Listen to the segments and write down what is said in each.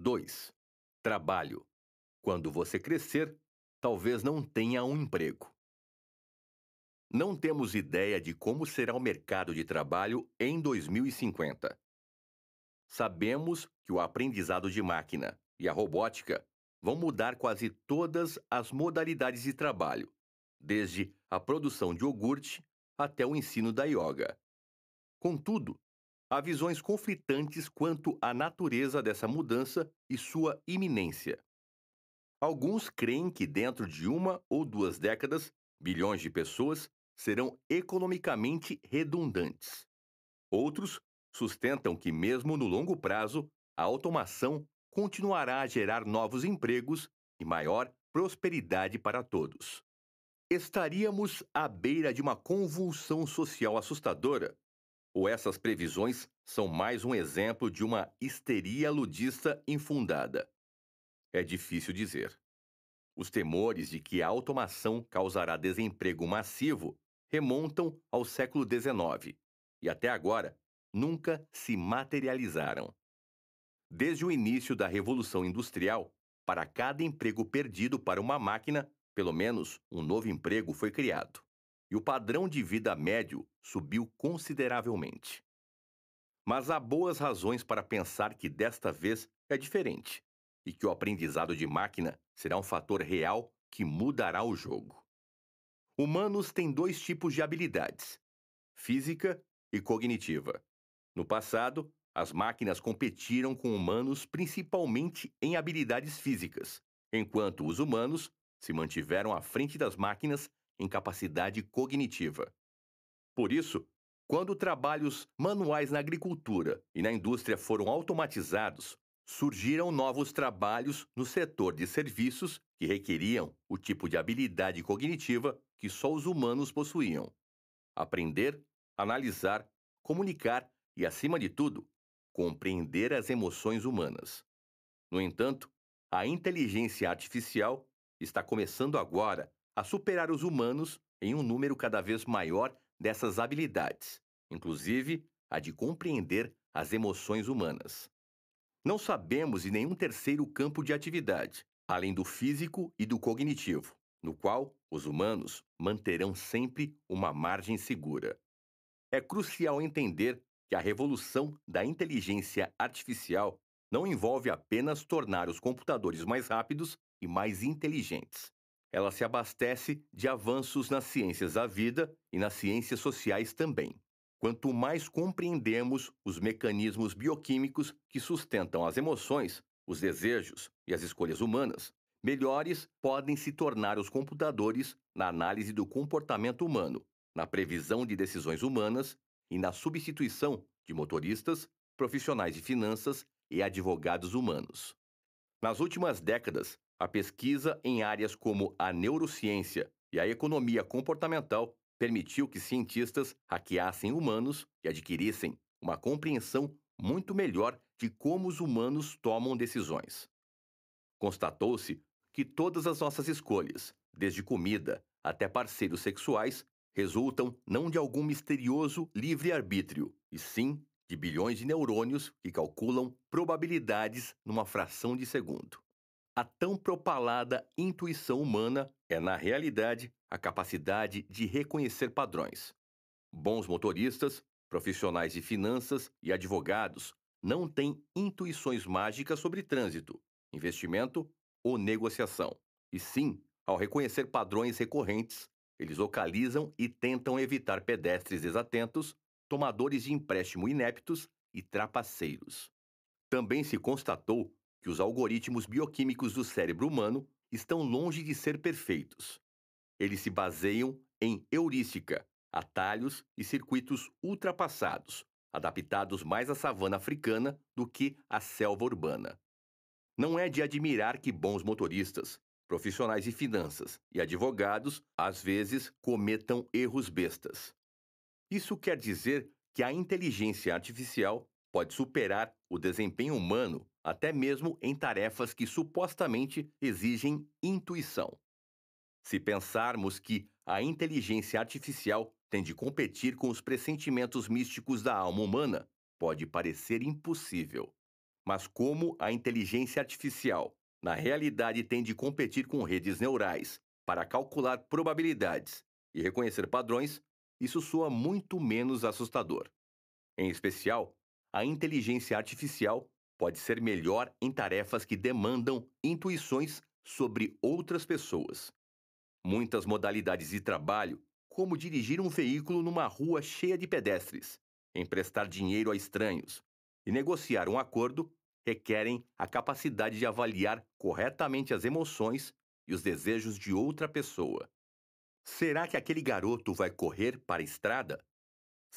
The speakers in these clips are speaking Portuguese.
2. Trabalho. Quando você crescer, talvez não tenha um emprego. Não temos ideia de como será o mercado de trabalho em 2050. Sabemos que o aprendizado de máquina e a robótica vão mudar quase todas as modalidades de trabalho, desde a produção de iogurte até o ensino da yoga. Contudo, há visões conflitantes quanto à natureza dessa mudança e sua iminência. Alguns creem que dentro de uma ou duas décadas, bilhões de pessoas serão economicamente redundantes. Outros sustentam que, mesmo no longo prazo, a automação continuará a gerar novos empregos e maior prosperidade para todos. Estaríamos à beira de uma convulsão social assustadora ou essas previsões são mais um exemplo de uma histeria ludista infundada? É difícil dizer. Os temores de que a automação causará desemprego massivo remontam ao século XIX e até agora nunca se materializaram. Desde o início da Revolução Industrial, para cada emprego perdido para uma máquina, pelo menos um novo emprego foi criado e o padrão de vida médio subiu consideravelmente. Mas há boas razões para pensar que desta vez é diferente e que o aprendizado de máquina será um fator real que mudará o jogo. Humanos têm dois tipos de habilidades: física e cognitiva. No passado, as máquinas competiram com humanos principalmente em habilidades físicas, enquanto os humanos se mantiveram à frente das máquinas incapacidade cognitiva. Por isso, quando trabalhos manuais na agricultura e na indústria foram automatizados, surgiram novos trabalhos no setor de serviços que requeriam o tipo de habilidade cognitiva que só os humanos possuíam. Aprender, analisar, comunicar e, acima de tudo, compreender as emoções humanas. No entanto, a inteligência artificial está começando agora a superar os humanos em um número cada vez maior dessas habilidades, inclusive a de compreender as emoções humanas. Não sabemos de nenhum terceiro campo de atividade, além do físico e do cognitivo, no qual os humanos manterão sempre uma margem segura. É crucial entender que a revolução da inteligência artificial não envolve apenas tornar os computadores mais rápidos e mais inteligentes, ela se abastece de avanços nas ciências da vida e nas ciências sociais também. Quanto mais compreendemos os mecanismos bioquímicos que sustentam as emoções, os desejos e as escolhas humanas, melhores podem se tornar os computadores na análise do comportamento humano, na previsão de decisões humanas e na substituição de motoristas, profissionais de finanças e advogados humanos. Nas últimas décadas, a pesquisa em áreas como a neurociência e a economia comportamental permitiu que cientistas hackeassem humanos e adquirissem uma compreensão muito melhor de como os humanos tomam decisões. Constatou-se que todas as nossas escolhas, desde comida até parceiros sexuais, resultam não de algum misterioso livre-arbítrio, e sim de bilhões de neurônios que calculam probabilidades numa fração de segundo. A tão propalada intuição humana é, na realidade, a capacidade de reconhecer padrões. Bons motoristas, profissionais de finanças e advogados não têm intuições mágicas sobre trânsito, investimento ou negociação. E sim, ao reconhecer padrões recorrentes, eles localizam e tentam evitar pedestres desatentos, tomadores de empréstimo ineptos e trapaceiros. Também se constatou que os algoritmos bioquímicos do cérebro humano estão longe de ser perfeitos. Eles se baseiam em heurística, atalhos e circuitos ultrapassados, adaptados mais à savana africana do que à selva urbana. Não é de admirar que bons motoristas, profissionais de finanças e advogados às vezes cometam erros bestas. Isso quer dizer que a inteligência artificial pode superar o desempenho humano até mesmo em tarefas que supostamente exigem intuição. Se pensarmos que a inteligência artificial tem de competir com os pressentimentos místicos da alma humana, pode parecer impossível. Mas como a inteligência artificial, na realidade, tem de competir com redes neurais para calcular probabilidades e reconhecer padrões, isso soa muito menos assustador. Em especial a inteligência artificial pode ser melhor em tarefas que demandam intuições sobre outras pessoas. Muitas modalidades de trabalho, como dirigir um veículo numa rua cheia de pedestres, emprestar dinheiro a estranhos e negociar um acordo, requerem a capacidade de avaliar corretamente as emoções e os desejos de outra pessoa. Será que aquele garoto vai correr para a estrada?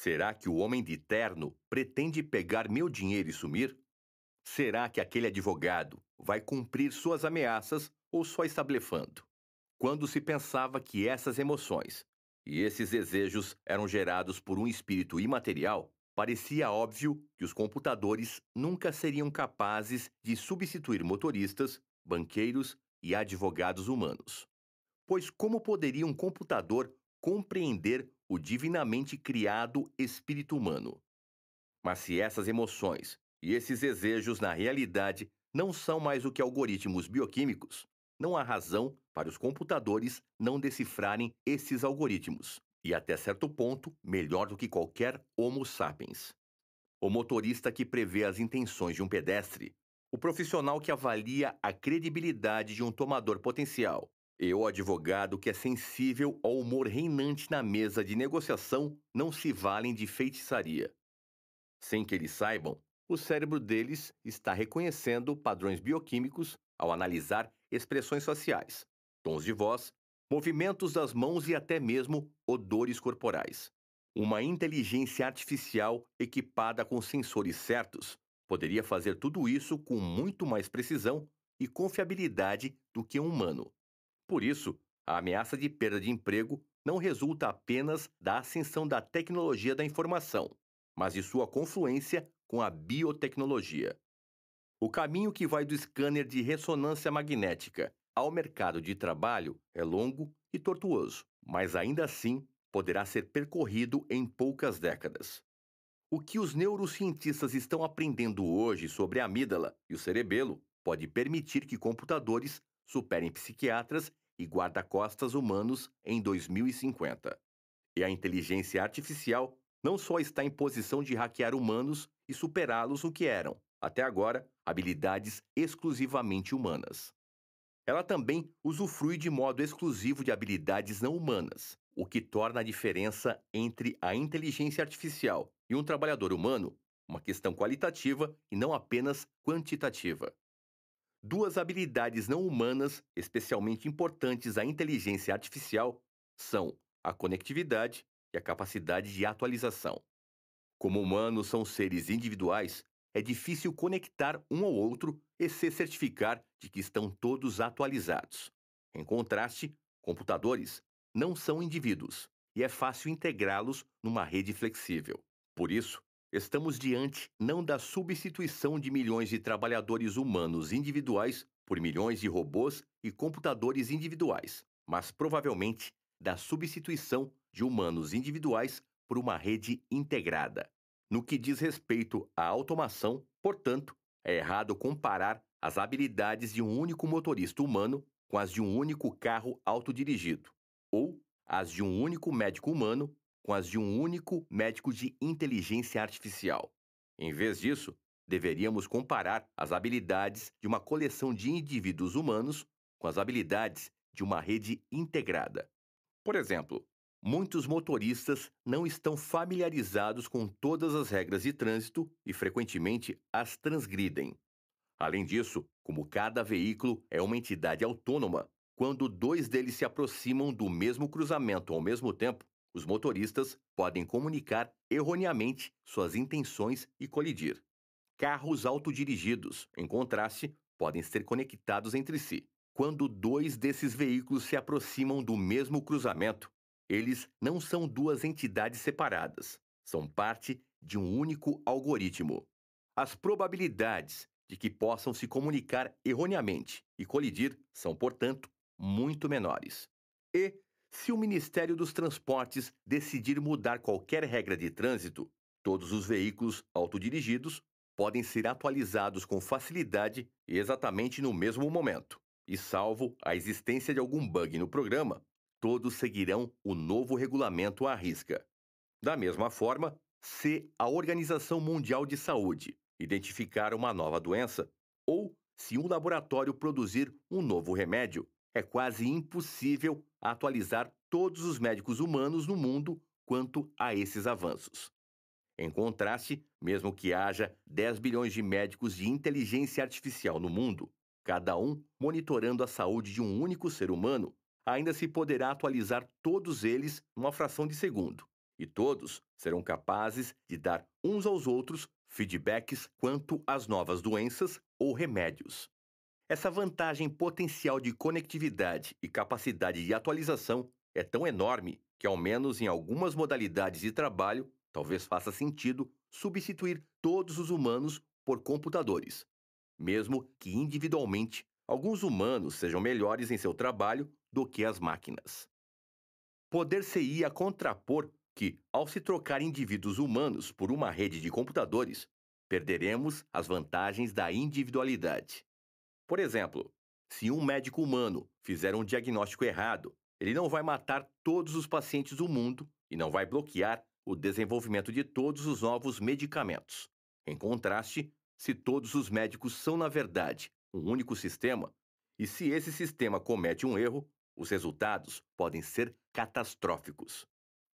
Será que o homem de terno pretende pegar meu dinheiro e sumir? Será que aquele advogado vai cumprir suas ameaças ou só está blefando? Quando se pensava que essas emoções e esses desejos eram gerados por um espírito imaterial, parecia óbvio que os computadores nunca seriam capazes de substituir motoristas, banqueiros e advogados humanos. Pois como poderia um computador compreender o divinamente criado espírito humano. Mas se essas emoções e esses desejos, na realidade, não são mais o que algoritmos bioquímicos, não há razão para os computadores não decifrarem esses algoritmos, e até certo ponto, melhor do que qualquer Homo sapiens. O motorista que prevê as intenções de um pedestre, o profissional que avalia a credibilidade de um tomador potencial, e o advogado que é sensível ao humor reinante na mesa de negociação não se valem de feitiçaria. Sem que eles saibam, o cérebro deles está reconhecendo padrões bioquímicos ao analisar expressões faciais, tons de voz, movimentos das mãos e até mesmo odores corporais. Uma inteligência artificial equipada com sensores certos poderia fazer tudo isso com muito mais precisão e confiabilidade do que um humano. Por isso, a ameaça de perda de emprego não resulta apenas da ascensão da tecnologia da informação, mas de sua confluência com a biotecnologia. O caminho que vai do scanner de ressonância magnética ao mercado de trabalho é longo e tortuoso, mas ainda assim poderá ser percorrido em poucas décadas. O que os neurocientistas estão aprendendo hoje sobre a amígdala e o cerebelo pode permitir que computadores superem psiquiatras e guarda-costas humanos em 2050. E a inteligência artificial não só está em posição de hackear humanos e superá-los no que eram, até agora, habilidades exclusivamente humanas. Ela também usufrui de modo exclusivo de habilidades não humanas, o que torna a diferença entre a inteligência artificial e um trabalhador humano uma questão qualitativa e não apenas quantitativa. Duas habilidades não humanas, especialmente importantes à inteligência artificial, são a conectividade e a capacidade de atualização. Como humanos são seres individuais, é difícil conectar um ao outro e se certificar de que estão todos atualizados. Em contraste, computadores não são indivíduos e é fácil integrá-los numa rede flexível. Por isso, Estamos diante não da substituição de milhões de trabalhadores humanos individuais por milhões de robôs e computadores individuais, mas provavelmente da substituição de humanos individuais por uma rede integrada. No que diz respeito à automação, portanto, é errado comparar as habilidades de um único motorista humano com as de um único carro autodirigido, ou as de um único médico humano com as de um único médico de inteligência artificial. Em vez disso, deveríamos comparar as habilidades de uma coleção de indivíduos humanos com as habilidades de uma rede integrada. Por exemplo, muitos motoristas não estão familiarizados com todas as regras de trânsito e frequentemente as transgridem. Além disso, como cada veículo é uma entidade autônoma, quando dois deles se aproximam do mesmo cruzamento ao mesmo tempo, os motoristas podem comunicar erroneamente suas intenções e colidir. Carros autodirigidos, em contraste, podem ser conectados entre si. Quando dois desses veículos se aproximam do mesmo cruzamento, eles não são duas entidades separadas, são parte de um único algoritmo. As probabilidades de que possam se comunicar erroneamente e colidir são, portanto, muito menores. E se o Ministério dos Transportes decidir mudar qualquer regra de trânsito, todos os veículos autodirigidos podem ser atualizados com facilidade e exatamente no mesmo momento. E salvo a existência de algum bug no programa, todos seguirão o novo regulamento à risca. Da mesma forma, se a Organização Mundial de Saúde identificar uma nova doença ou se um laboratório produzir um novo remédio, é quase impossível a atualizar todos os médicos humanos no mundo quanto a esses avanços. Em contraste, mesmo que haja 10 bilhões de médicos de inteligência artificial no mundo, cada um monitorando a saúde de um único ser humano, ainda se poderá atualizar todos eles numa fração de segundo, e todos serão capazes de dar uns aos outros feedbacks quanto às novas doenças ou remédios. Essa vantagem potencial de conectividade e capacidade de atualização é tão enorme que, ao menos em algumas modalidades de trabalho, talvez faça sentido substituir todos os humanos por computadores. Mesmo que individualmente, alguns humanos sejam melhores em seu trabalho do que as máquinas. Poder-se-ia contrapor que, ao se trocar indivíduos humanos por uma rede de computadores, perderemos as vantagens da individualidade. Por exemplo, se um médico humano fizer um diagnóstico errado, ele não vai matar todos os pacientes do mundo e não vai bloquear o desenvolvimento de todos os novos medicamentos. Em contraste, se todos os médicos são, na verdade, um único sistema, e se esse sistema comete um erro, os resultados podem ser catastróficos.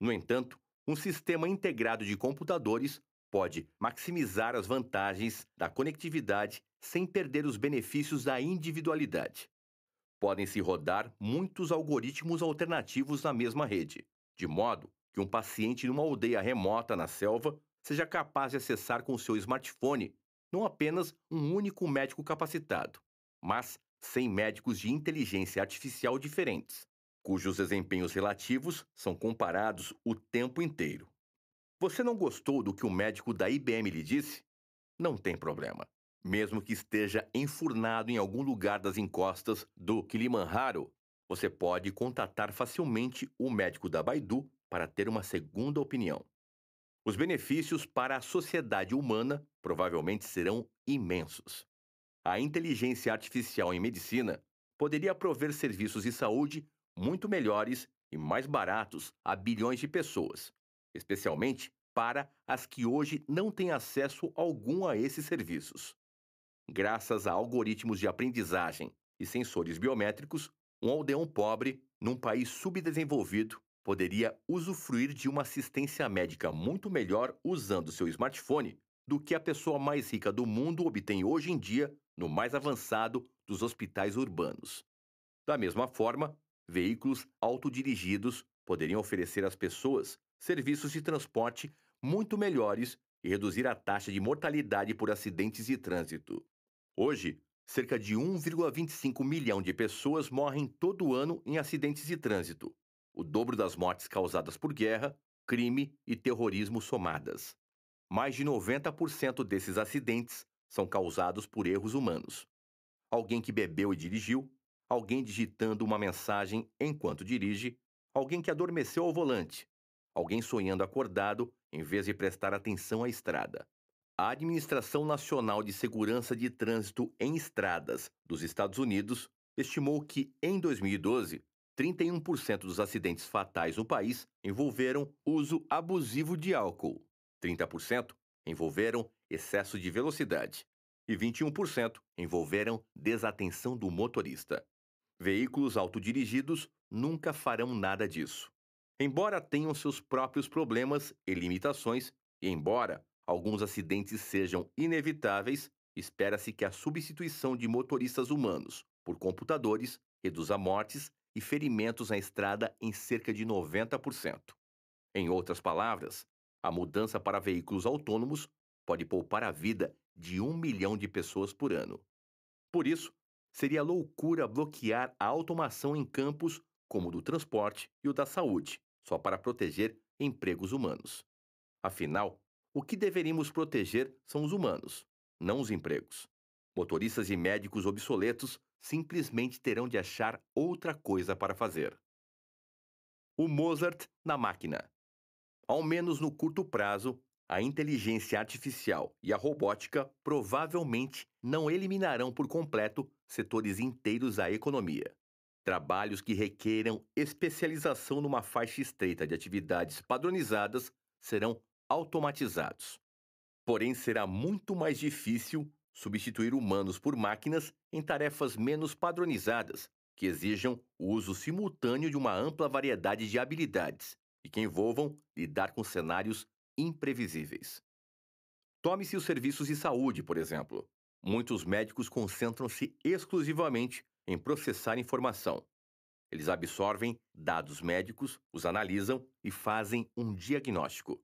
No entanto, um sistema integrado de computadores pode maximizar as vantagens da conectividade sem perder os benefícios da individualidade. Podem-se rodar muitos algoritmos alternativos na mesma rede, de modo que um paciente numa aldeia remota na selva seja capaz de acessar com seu smartphone não apenas um único médico capacitado, mas 100 médicos de inteligência artificial diferentes, cujos desempenhos relativos são comparados o tempo inteiro. Você não gostou do que o médico da IBM lhe disse? Não tem problema. Mesmo que esteja enfurnado em algum lugar das encostas do Kilimanjaro, você pode contatar facilmente o médico da Baidu para ter uma segunda opinião. Os benefícios para a sociedade humana provavelmente serão imensos. A inteligência artificial em medicina poderia prover serviços de saúde muito melhores e mais baratos a bilhões de pessoas, especialmente para as que hoje não têm acesso algum a esses serviços graças a algoritmos de aprendizagem e sensores biométricos, um aldeão pobre, num país subdesenvolvido, poderia usufruir de uma assistência médica muito melhor usando seu smartphone do que a pessoa mais rica do mundo obtém hoje em dia no mais avançado dos hospitais urbanos. Da mesma forma, veículos autodirigidos poderiam oferecer às pessoas serviços de transporte muito melhores e reduzir a taxa de mortalidade por acidentes de trânsito. Hoje, cerca de 1,25 milhão de pessoas morrem todo ano em acidentes de trânsito, o dobro das mortes causadas por guerra, crime e terrorismo somadas. Mais de 90% desses acidentes são causados por erros humanos. Alguém que bebeu e dirigiu, alguém digitando uma mensagem enquanto dirige, alguém que adormeceu ao volante, alguém sonhando acordado em vez de prestar atenção à estrada. A Administração Nacional de Segurança de Trânsito em Estradas dos Estados Unidos estimou que, em 2012, 31% dos acidentes fatais no país envolveram uso abusivo de álcool, 30% envolveram excesso de velocidade e 21% envolveram desatenção do motorista. Veículos autodirigidos nunca farão nada disso. Embora tenham seus próprios problemas e limitações, e embora alguns acidentes sejam inevitáveis, espera-se que a substituição de motoristas humanos por computadores reduza mortes e ferimentos na estrada em cerca de 90%. Em outras palavras, a mudança para veículos autônomos pode poupar a vida de um milhão de pessoas por ano. Por isso, seria loucura bloquear a automação em campos como o do transporte e o da saúde, só para proteger empregos humanos. Afinal, o que deveríamos proteger são os humanos, não os empregos. Motoristas e médicos obsoletos simplesmente terão de achar outra coisa para fazer. O Mozart na máquina. Ao menos no curto prazo, a inteligência artificial e a robótica provavelmente não eliminarão por completo setores inteiros da economia. Trabalhos que requeram especialização numa faixa estreita de atividades padronizadas serão automatizados. Porém, será muito mais difícil substituir humanos por máquinas em tarefas menos padronizadas, que exijam o uso simultâneo de uma ampla variedade de habilidades e que envolvam lidar com cenários imprevisíveis. Tome-se os serviços de saúde, por exemplo. Muitos médicos concentram-se exclusivamente em processar informação. Eles absorvem dados médicos, os analisam e fazem um diagnóstico.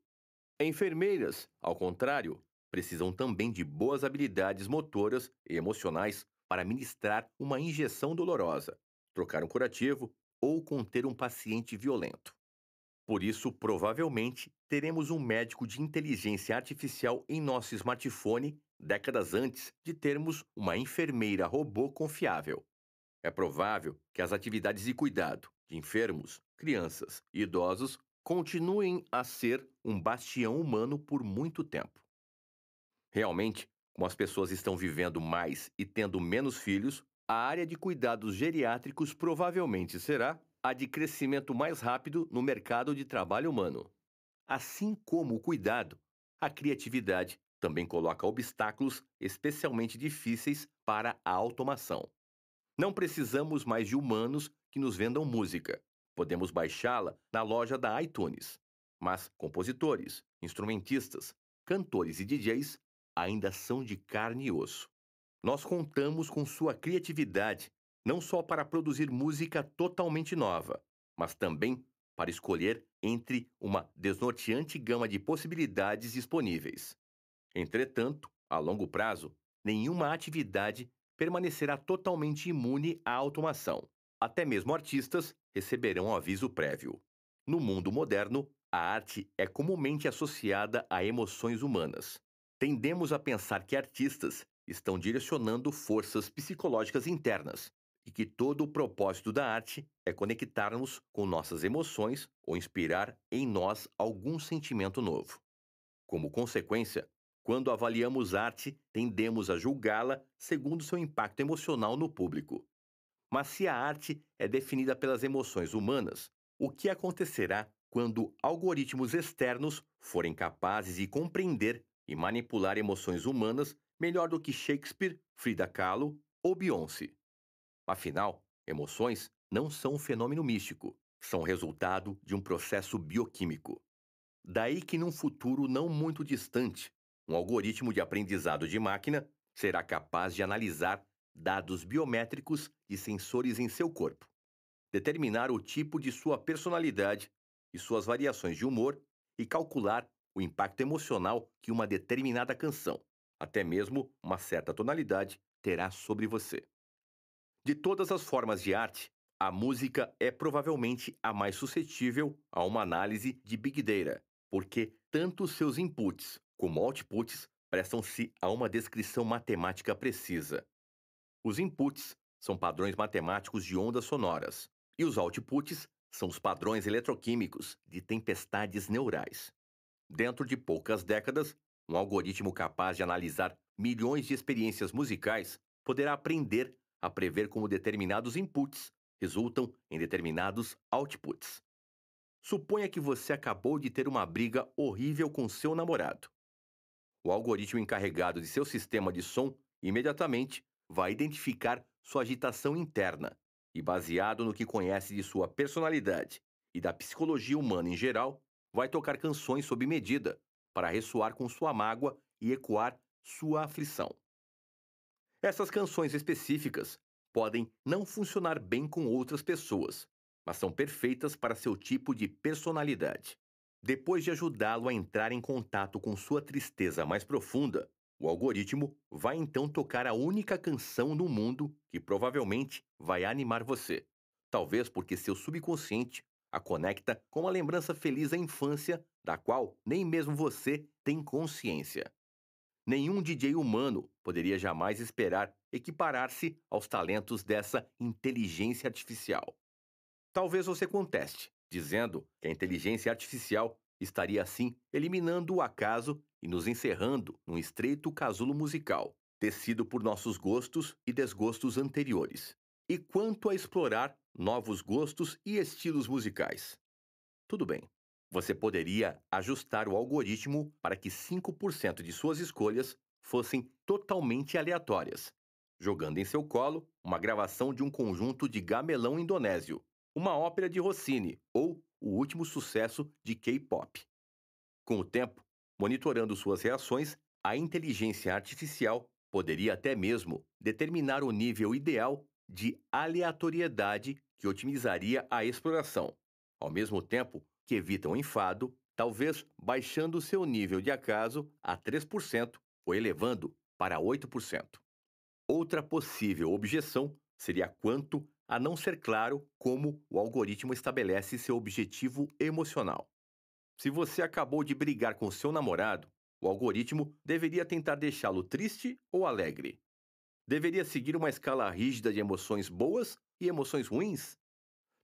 Enfermeiras, ao contrário, precisam também de boas habilidades motoras e emocionais para ministrar uma injeção dolorosa, trocar um curativo ou conter um paciente violento. Por isso, provavelmente, teremos um médico de inteligência artificial em nosso smartphone décadas antes de termos uma enfermeira robô confiável. É provável que as atividades de cuidado de enfermos, crianças e idosos continuem a ser um bastião humano por muito tempo. Realmente, como as pessoas estão vivendo mais e tendo menos filhos, a área de cuidados geriátricos provavelmente será a de crescimento mais rápido no mercado de trabalho humano. Assim como o cuidado, a criatividade também coloca obstáculos especialmente difíceis para a automação. Não precisamos mais de humanos que nos vendam música, Podemos baixá-la na loja da iTunes. Mas compositores, instrumentistas, cantores e DJs ainda são de carne e osso. Nós contamos com sua criatividade, não só para produzir música totalmente nova, mas também para escolher entre uma desnorteante gama de possibilidades disponíveis. Entretanto, a longo prazo, nenhuma atividade permanecerá totalmente imune à automação. Até mesmo artistas receberão aviso prévio. No mundo moderno, a arte é comumente associada a emoções humanas. Tendemos a pensar que artistas estão direcionando forças psicológicas internas e que todo o propósito da arte é conectar-nos com nossas emoções ou inspirar em nós algum sentimento novo. Como consequência, quando avaliamos arte, tendemos a julgá-la segundo seu impacto emocional no público. Mas se a arte é definida pelas emoções humanas, o que acontecerá quando algoritmos externos forem capazes de compreender e manipular emoções humanas melhor do que Shakespeare, Frida Kahlo ou Beyoncé? Afinal, emoções não são um fenômeno místico, são resultado de um processo bioquímico. Daí que, num futuro não muito distante, um algoritmo de aprendizado de máquina será capaz de analisar dados biométricos e sensores em seu corpo, determinar o tipo de sua personalidade e suas variações de humor e calcular o impacto emocional que uma determinada canção, até mesmo uma certa tonalidade, terá sobre você. De todas as formas de arte, a música é provavelmente a mais suscetível a uma análise de Big Data, porque tanto seus inputs como outputs prestam-se a uma descrição matemática precisa. Os inputs são padrões matemáticos de ondas sonoras e os outputs são os padrões eletroquímicos de tempestades neurais. Dentro de poucas décadas, um algoritmo capaz de analisar milhões de experiências musicais poderá aprender a prever como determinados inputs resultam em determinados outputs. Suponha que você acabou de ter uma briga horrível com seu namorado. O algoritmo encarregado de seu sistema de som imediatamente vai identificar sua agitação interna e, baseado no que conhece de sua personalidade e da psicologia humana em geral, vai tocar canções sob medida para ressoar com sua mágoa e ecoar sua aflição. Essas canções específicas podem não funcionar bem com outras pessoas, mas são perfeitas para seu tipo de personalidade. Depois de ajudá-lo a entrar em contato com sua tristeza mais profunda, o algoritmo vai então tocar a única canção no mundo que provavelmente vai animar você. Talvez porque seu subconsciente a conecta com uma lembrança feliz da infância da qual nem mesmo você tem consciência. Nenhum DJ humano poderia jamais esperar equiparar-se aos talentos dessa inteligência artificial. Talvez você conteste, dizendo que a inteligência artificial estaria assim eliminando o acaso e nos encerrando num estreito casulo musical, tecido por nossos gostos e desgostos anteriores, e quanto a explorar novos gostos e estilos musicais. Tudo bem, você poderia ajustar o algoritmo para que 5% de suas escolhas fossem totalmente aleatórias, jogando em seu colo uma gravação de um conjunto de gamelão indonésio, uma ópera de Rossini ou o último sucesso de K-pop. Com o tempo, Monitorando suas reações, a inteligência artificial poderia até mesmo determinar o nível ideal de aleatoriedade que otimizaria a exploração, ao mesmo tempo que evita o um enfado, talvez baixando seu nível de acaso a 3% ou elevando para 8%. Outra possível objeção seria quanto a não ser claro como o algoritmo estabelece seu objetivo emocional. Se você acabou de brigar com seu namorado, o algoritmo deveria tentar deixá-lo triste ou alegre. Deveria seguir uma escala rígida de emoções boas e emoções ruins?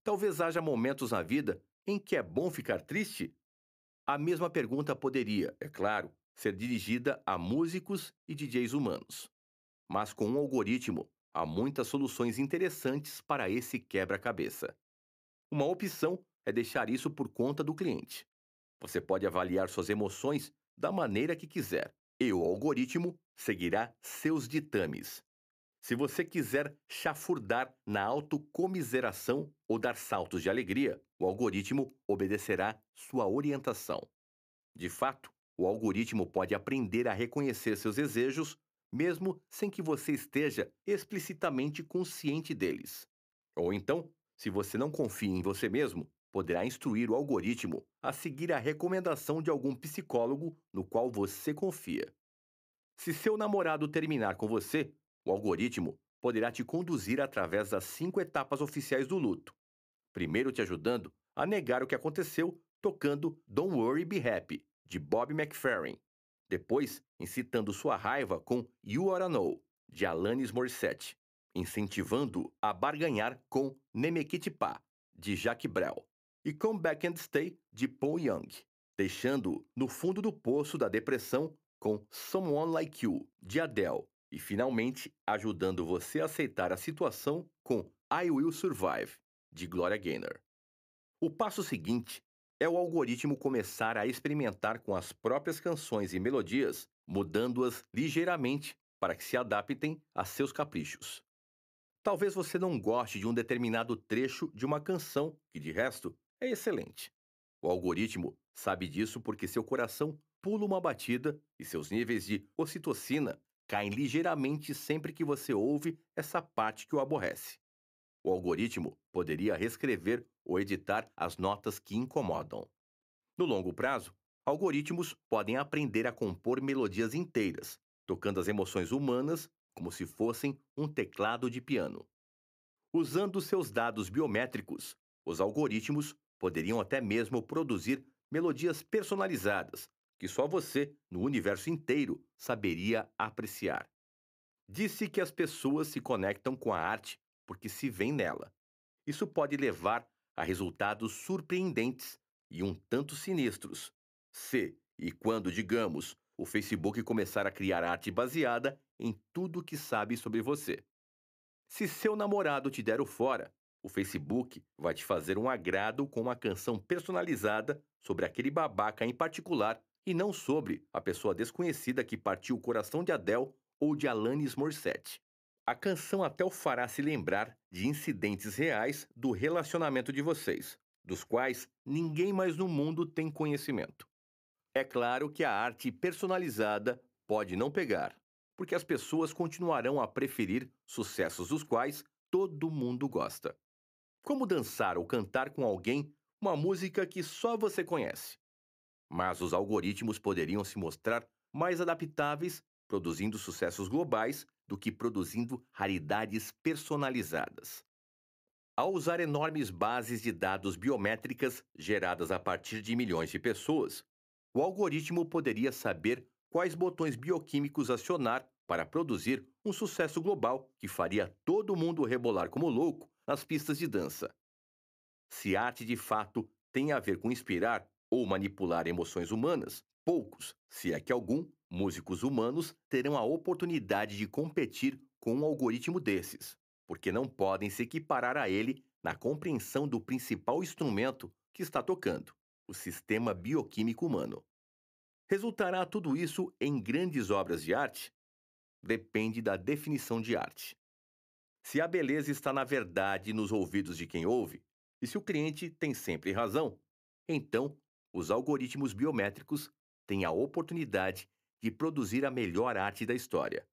Talvez haja momentos na vida em que é bom ficar triste? A mesma pergunta poderia, é claro, ser dirigida a músicos e DJs humanos. Mas com um algoritmo, há muitas soluções interessantes para esse quebra-cabeça. Uma opção é deixar isso por conta do cliente. Você pode avaliar suas emoções da maneira que quiser e o algoritmo seguirá seus ditames. Se você quiser chafurdar na autocomiseração ou dar saltos de alegria, o algoritmo obedecerá sua orientação. De fato, o algoritmo pode aprender a reconhecer seus desejos, mesmo sem que você esteja explicitamente consciente deles. Ou então, se você não confia em você mesmo, poderá instruir o algoritmo a seguir a recomendação de algum psicólogo no qual você confia. Se seu namorado terminar com você, o algoritmo poderá te conduzir através das cinco etapas oficiais do luto. Primeiro te ajudando a negar o que aconteceu tocando Don't Worry Be Happy, de Bob McFerrin. Depois, incitando sua raiva com You Oughta Know, de Alanis Morissette. incentivando a barganhar com Nemekitipa, de Jacques Brel e Come Back and Stay de Paul Young, deixando-o no fundo do poço da depressão com Someone Like You de Adele e finalmente ajudando você a aceitar a situação com I Will Survive de Gloria Gaynor. O passo seguinte é o algoritmo começar a experimentar com as próprias canções e melodias, mudando-as ligeiramente para que se adaptem a seus caprichos. Talvez você não goste de um determinado trecho de uma canção, que de resto é excelente. O algoritmo sabe disso porque seu coração pula uma batida e seus níveis de ocitocina caem ligeiramente sempre que você ouve essa parte que o aborrece. O algoritmo poderia reescrever ou editar as notas que incomodam. No longo prazo, algoritmos podem aprender a compor melodias inteiras, tocando as emoções humanas como se fossem um teclado de piano. Usando seus dados biométricos, os algoritmos poderiam até mesmo produzir melodias personalizadas, que só você, no universo inteiro, saberia apreciar. Disse que as pessoas se conectam com a arte porque se veem nela. Isso pode levar a resultados surpreendentes e um tanto sinistros. Se e quando, digamos, o Facebook começar a criar arte baseada em tudo o que sabe sobre você. Se seu namorado te der o fora, o Facebook vai te fazer um agrado com uma canção personalizada sobre aquele babaca em particular e não sobre a pessoa desconhecida que partiu o coração de Adele ou de Alanis Morissette. A canção até o fará se lembrar de incidentes reais do relacionamento de vocês, dos quais ninguém mais no mundo tem conhecimento. É claro que a arte personalizada pode não pegar, porque as pessoas continuarão a preferir sucessos dos quais todo mundo gosta como dançar ou cantar com alguém uma música que só você conhece. Mas os algoritmos poderiam se mostrar mais adaptáveis, produzindo sucessos globais, do que produzindo raridades personalizadas. Ao usar enormes bases de dados biométricas geradas a partir de milhões de pessoas, o algoritmo poderia saber quais botões bioquímicos acionar para produzir um sucesso global que faria todo mundo rebolar como louco as pistas de dança. Se arte de fato tem a ver com inspirar ou manipular emoções humanas, poucos, se é que algum, músicos humanos terão a oportunidade de competir com um algoritmo desses, porque não podem se equiparar a ele na compreensão do principal instrumento que está tocando, o sistema bioquímico humano. Resultará tudo isso em grandes obras de arte? Depende da definição de arte se a beleza está na verdade nos ouvidos de quem ouve, e se o cliente tem sempre razão, então os algoritmos biométricos têm a oportunidade de produzir a melhor arte da história.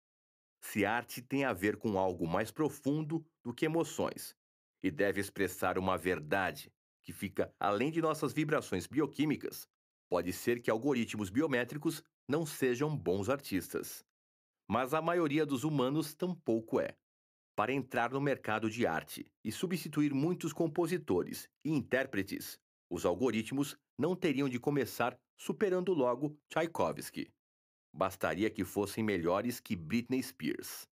Se arte tem a ver com algo mais profundo do que emoções e deve expressar uma verdade que fica além de nossas vibrações bioquímicas, pode ser que algoritmos biométricos não sejam bons artistas. Mas a maioria dos humanos tampouco é para entrar no mercado de arte e substituir muitos compositores e intérpretes, os algoritmos não teriam de começar superando logo Tchaikovsky. Bastaria que fossem melhores que Britney Spears.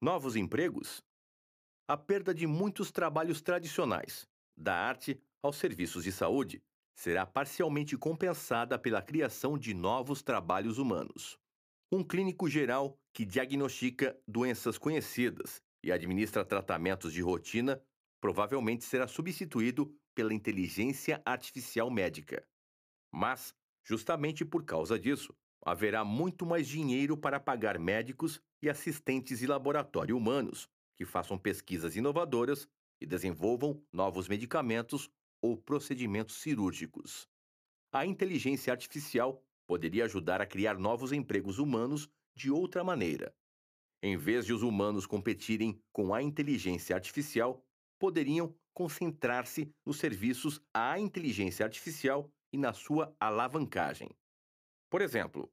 Novos empregos? A perda de muitos trabalhos tradicionais, da arte aos serviços de saúde, será parcialmente compensada pela criação de novos trabalhos humanos um clínico geral que diagnostica doenças conhecidas e administra tratamentos de rotina, provavelmente será substituído pela inteligência artificial médica. Mas, justamente por causa disso, haverá muito mais dinheiro para pagar médicos e assistentes de laboratório humanos que façam pesquisas inovadoras e desenvolvam novos medicamentos ou procedimentos cirúrgicos. A inteligência artificial poderia ajudar a criar novos empregos humanos de outra maneira. Em vez de os humanos competirem com a inteligência artificial, poderiam concentrar-se nos serviços à inteligência artificial e na sua alavancagem. Por exemplo,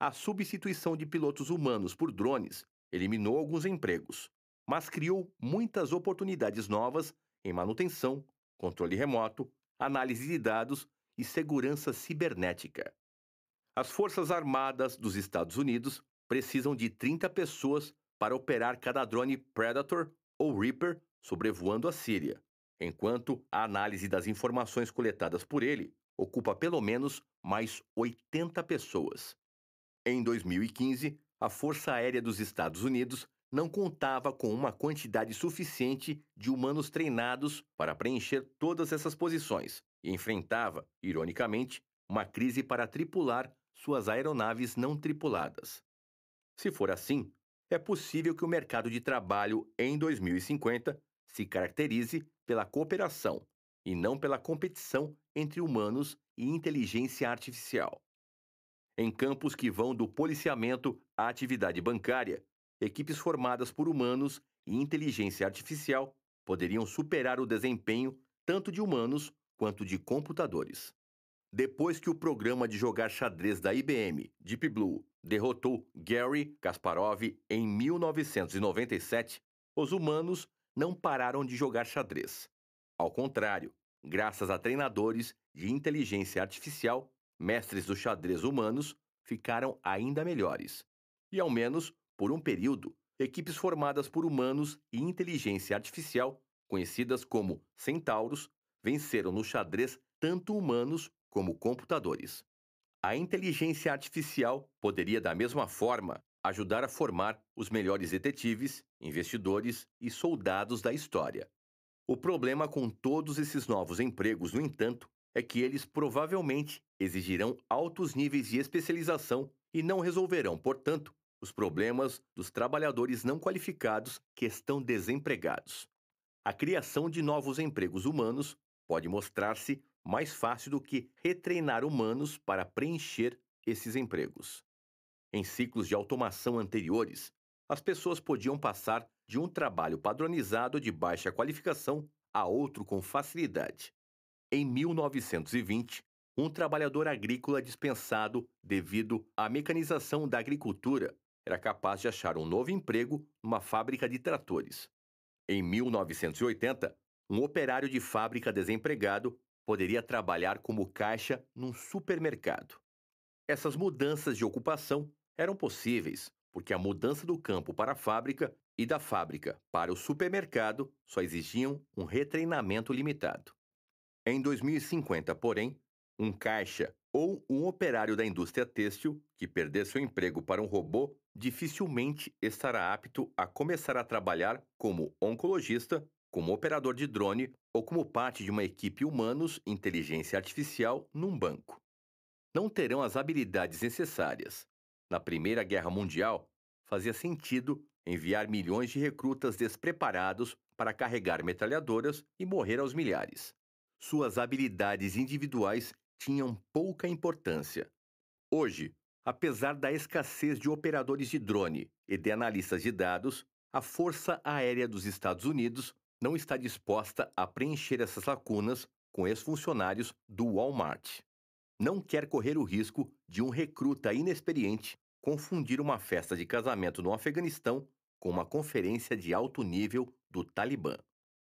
a substituição de pilotos humanos por drones eliminou alguns empregos, mas criou muitas oportunidades novas em manutenção, controle remoto, análise de dados e segurança cibernética. As Forças Armadas dos Estados Unidos precisam de 30 pessoas para operar cada drone Predator ou Reaper sobrevoando a Síria, enquanto a análise das informações coletadas por ele ocupa pelo menos mais 80 pessoas. Em 2015, a Força Aérea dos Estados Unidos não contava com uma quantidade suficiente de humanos treinados para preencher todas essas posições e enfrentava, ironicamente, uma crise para tripular suas aeronaves não tripuladas. Se for assim, é possível que o mercado de trabalho em 2050 se caracterize pela cooperação e não pela competição entre humanos e inteligência artificial. Em campos que vão do policiamento à atividade bancária, equipes formadas por humanos e inteligência artificial poderiam superar o desempenho tanto de humanos quanto de computadores depois que o programa de jogar xadrez da IBM, Deep Blue, derrotou Gary Kasparov em 1997, os humanos não pararam de jogar xadrez. Ao contrário, graças a treinadores de inteligência artificial, mestres do xadrez humanos ficaram ainda melhores. E ao menos por um período, equipes formadas por humanos e inteligência artificial, conhecidas como centauros, venceram no xadrez tanto humanos como computadores. A inteligência artificial poderia, da mesma forma, ajudar a formar os melhores detetives, investidores e soldados da história. O problema com todos esses novos empregos, no entanto, é que eles provavelmente exigirão altos níveis de especialização e não resolverão, portanto, os problemas dos trabalhadores não qualificados que estão desempregados. A criação de novos empregos humanos pode mostrar-se mais fácil do que retreinar humanos para preencher esses empregos. Em ciclos de automação anteriores, as pessoas podiam passar de um trabalho padronizado de baixa qualificação a outro com facilidade. Em 1920, um trabalhador agrícola dispensado devido à mecanização da agricultura era capaz de achar um novo emprego numa fábrica de tratores. Em 1980, um operário de fábrica desempregado poderia trabalhar como caixa num supermercado. Essas mudanças de ocupação eram possíveis porque a mudança do campo para a fábrica e da fábrica para o supermercado só exigiam um retreinamento limitado. Em 2050, porém, um caixa ou um operário da indústria têxtil que perder seu emprego para um robô dificilmente estará apto a começar a trabalhar como oncologista como operador de drone ou como parte de uma equipe humanos inteligência artificial num banco. Não terão as habilidades necessárias. Na Primeira Guerra Mundial, fazia sentido enviar milhões de recrutas despreparados para carregar metralhadoras e morrer aos milhares. Suas habilidades individuais tinham pouca importância. Hoje, apesar da escassez de operadores de drone e de analistas de dados, a Força Aérea dos Estados Unidos não está disposta a preencher essas lacunas com ex-funcionários do Walmart. Não quer correr o risco de um recruta inexperiente confundir uma festa de casamento no Afeganistão com uma conferência de alto nível do Talibã.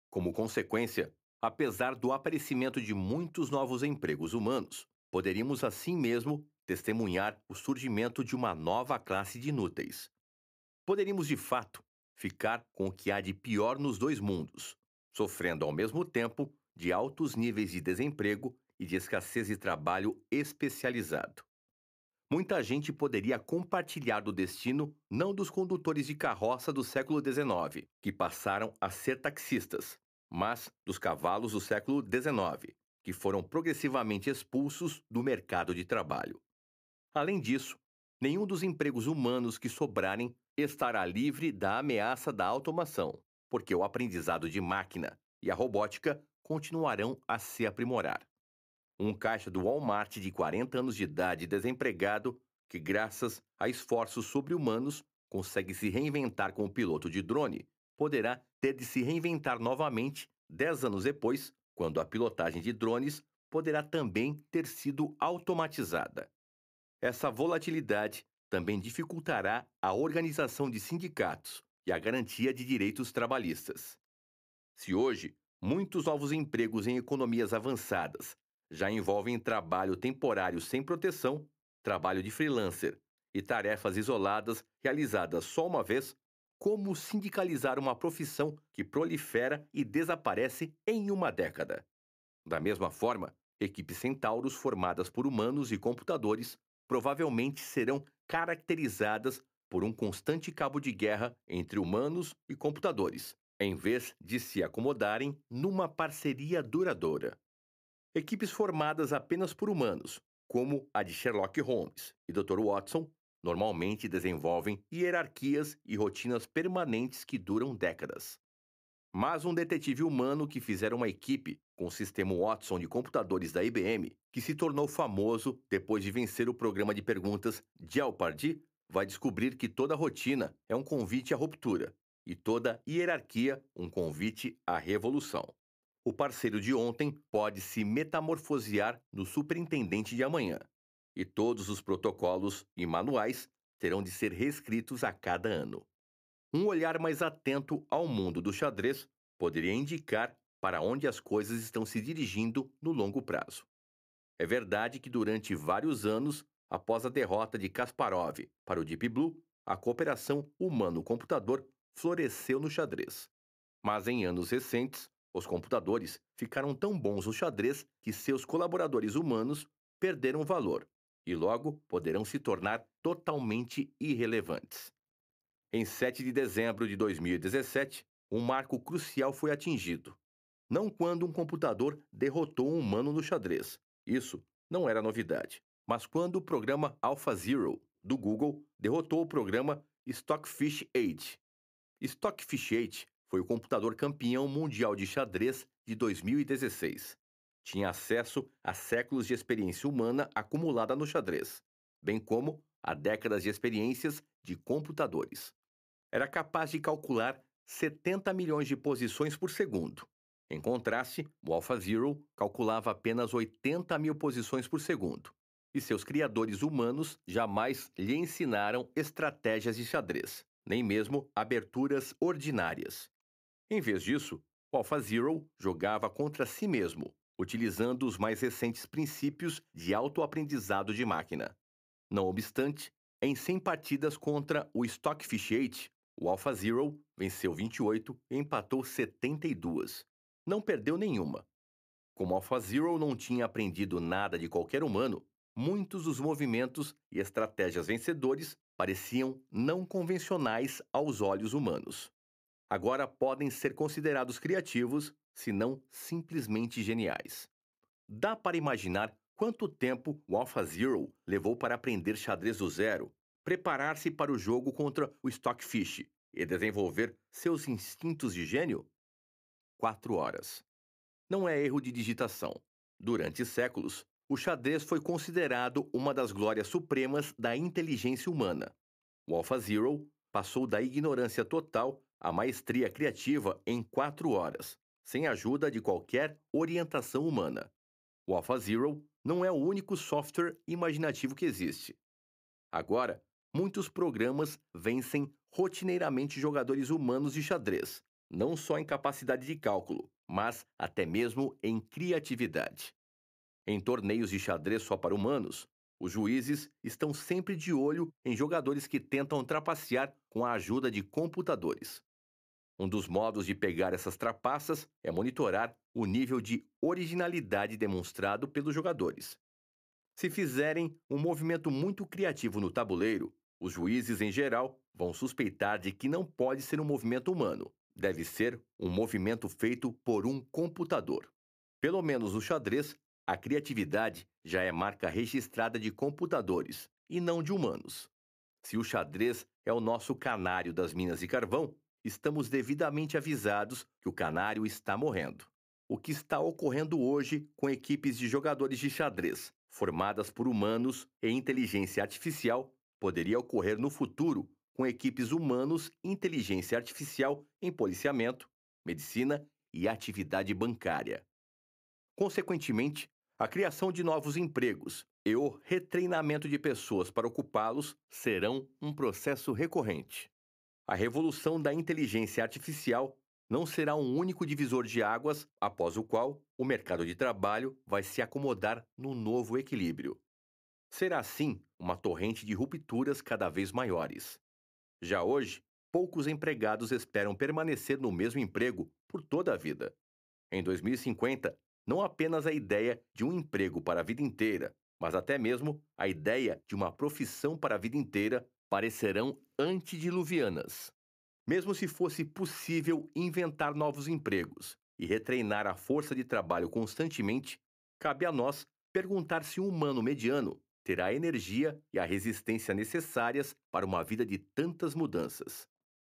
Como consequência, apesar do aparecimento de muitos novos empregos humanos, poderíamos assim mesmo testemunhar o surgimento de uma nova classe de inúteis. Poderíamos, de fato, ficar com o que há de pior nos dois mundos, sofrendo ao mesmo tempo de altos níveis de desemprego e de escassez de trabalho especializado. Muita gente poderia compartilhar do destino não dos condutores de carroça do século XIX, que passaram a ser taxistas, mas dos cavalos do século XIX, que foram progressivamente expulsos do mercado de trabalho. Além disso, nenhum dos empregos humanos que sobrarem estará livre da ameaça da automação, porque o aprendizado de máquina e a robótica continuarão a se aprimorar. Um caixa do Walmart de 40 anos de idade desempregado, que graças a esforços sobre-humanos consegue se reinventar como piloto de drone, poderá ter de se reinventar novamente 10 anos depois, quando a pilotagem de drones poderá também ter sido automatizada. Essa volatilidade também dificultará a organização de sindicatos e a garantia de direitos trabalhistas. Se hoje muitos novos empregos em economias avançadas já envolvem trabalho temporário sem proteção, trabalho de freelancer e tarefas isoladas realizadas só uma vez, como sindicalizar uma profissão que prolifera e desaparece em uma década? Da mesma forma, equipes centauros formadas por humanos e computadores provavelmente serão caracterizadas por um constante cabo de guerra entre humanos e computadores, em vez de se acomodarem numa parceria duradoura. Equipes formadas apenas por humanos, como a de Sherlock Holmes e Dr. Watson, normalmente desenvolvem hierarquias e rotinas permanentes que duram décadas mas um detetive humano que fizera uma equipe com o sistema Watson de computadores da IBM, que se tornou famoso depois de vencer o programa de perguntas Jeopardy, vai descobrir que toda rotina é um convite à ruptura e toda hierarquia um convite à revolução. O parceiro de ontem pode se metamorfosear no superintendente de amanhã, e todos os protocolos e manuais terão de ser reescritos a cada ano. Um olhar mais atento ao mundo do xadrez poderia indicar para onde as coisas estão se dirigindo no longo prazo. É verdade que durante vários anos, após a derrota de Kasparov para o Deep Blue, a cooperação humano-computador floresceu no xadrez. Mas em anos recentes, os computadores ficaram tão bons no xadrez que seus colaboradores humanos perderam valor e logo poderão se tornar totalmente irrelevantes. Em 7 de dezembro de 2017, um marco crucial foi atingido. Não quando um computador derrotou um humano no xadrez. Isso não era novidade. Mas quando o programa AlphaZero, do Google, derrotou o programa Stockfish 8. Stockfish 8 foi o computador campeão mundial de xadrez de 2016. Tinha acesso a séculos de experiência humana acumulada no xadrez, bem como a décadas de experiências de computadores era capaz de calcular 70 milhões de posições por segundo. Em contraste, o AlphaZero calculava apenas 80 mil posições por segundo, e seus criadores humanos jamais lhe ensinaram estratégias de xadrez, nem mesmo aberturas ordinárias. Em vez disso, o AlphaZero jogava contra si mesmo, utilizando os mais recentes princípios de autoaprendizado de máquina. Não obstante, em 100 partidas contra o Stockfish 8, o AlphaZero venceu 28 e empatou 72. Não perdeu nenhuma. Como AlphaZero não tinha aprendido nada de qualquer humano, muitos dos movimentos e estratégias vencedores pareciam não convencionais aos olhos humanos. Agora podem ser considerados criativos, se não simplesmente geniais. Dá para imaginar quanto tempo o AlphaZero levou para aprender xadrez do zero preparar-se para o jogo contra o Stockfish e desenvolver seus instintos de gênio? 4 horas. Não é erro de digitação. Durante séculos, o xadrez foi considerado uma das glórias supremas da inteligência humana. O AlphaZero passou da ignorância total à maestria criativa em quatro horas, sem ajuda de qualquer orientação humana. O AlphaZero não é o único software imaginativo que existe. Agora, muitos programas vencem rotineiramente jogadores humanos de xadrez, não só em capacidade de cálculo, mas até mesmo em criatividade. Em torneios de xadrez só para humanos, os juízes estão sempre de olho em jogadores que tentam trapacear com a ajuda de computadores. Um dos modos de pegar essas trapaças é monitorar o nível de originalidade demonstrado pelos jogadores. Se fizerem um movimento muito criativo no tabuleiro, os juízes, em geral, vão suspeitar de que não pode ser um movimento humano, deve ser um movimento feito por um computador. Pelo menos no xadrez, a criatividade já é marca registrada de computadores e não de humanos. Se o xadrez é o nosso canário das minas de carvão, estamos devidamente avisados que o canário está morrendo. O que está ocorrendo hoje com equipes de jogadores de xadrez, formadas por humanos e inteligência artificial, poderia ocorrer no futuro com equipes humanos, inteligência artificial em policiamento, medicina e atividade bancária. Consequentemente, a criação de novos empregos e o retreinamento de pessoas para ocupá-los serão um processo recorrente. A revolução da inteligência artificial não será um único divisor de águas após o qual o mercado de trabalho vai se acomodar no novo equilíbrio. Será assim uma torrente de rupturas cada vez maiores. Já hoje, poucos empregados esperam permanecer no mesmo emprego por toda a vida. Em 2050, não apenas a ideia de um emprego para a vida inteira, mas até mesmo a ideia de uma profissão para a vida inteira parecerão antediluvianas. Mesmo se fosse possível inventar novos empregos e retreinar a força de trabalho constantemente, cabe a nós perguntar se um humano mediano terá a energia e a resistência necessárias para uma vida de tantas mudanças.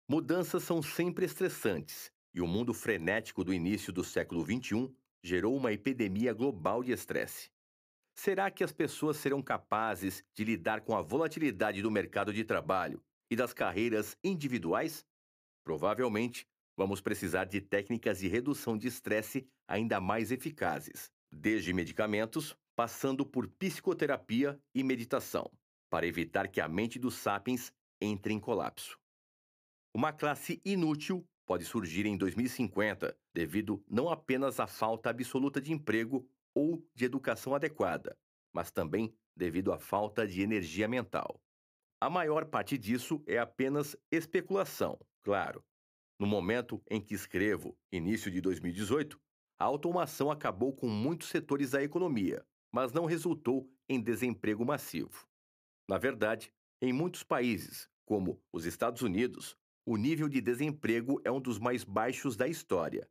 Mudanças são sempre estressantes, e o mundo frenético do início do século XXI gerou uma epidemia global de estresse. Será que as pessoas serão capazes de lidar com a volatilidade do mercado de trabalho e das carreiras individuais? Provavelmente, vamos precisar de técnicas de redução de estresse ainda mais eficazes, desde medicamentos passando por psicoterapia e meditação, para evitar que a mente dos sapiens entre em colapso. Uma classe inútil pode surgir em 2050 devido não apenas à falta absoluta de emprego ou de educação adequada, mas também devido à falta de energia mental. A maior parte disso é apenas especulação, claro. No momento em que escrevo, início de 2018, a automação acabou com muitos setores da economia, mas não resultou em desemprego massivo. Na verdade, em muitos países, como os Estados Unidos, o nível de desemprego é um dos mais baixos da história.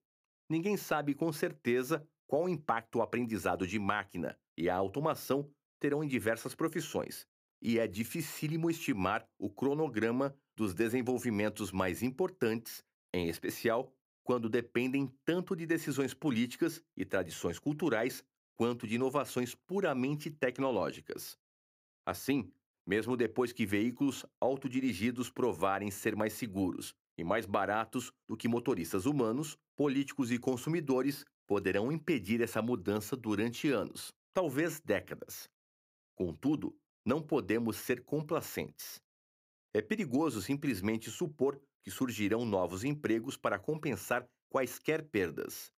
Ninguém sabe com certeza qual impacto o aprendizado de máquina e a automação terão em diversas profissões, e é dificílimo estimar o cronograma dos desenvolvimentos mais importantes, em especial quando dependem tanto de decisões políticas e tradições culturais quanto de inovações puramente tecnológicas. Assim, mesmo depois que veículos autodirigidos provarem ser mais seguros e mais baratos do que motoristas humanos, políticos e consumidores poderão impedir essa mudança durante anos, talvez décadas. Contudo, não podemos ser complacentes. É perigoso simplesmente supor que surgirão novos empregos para compensar quaisquer perdas.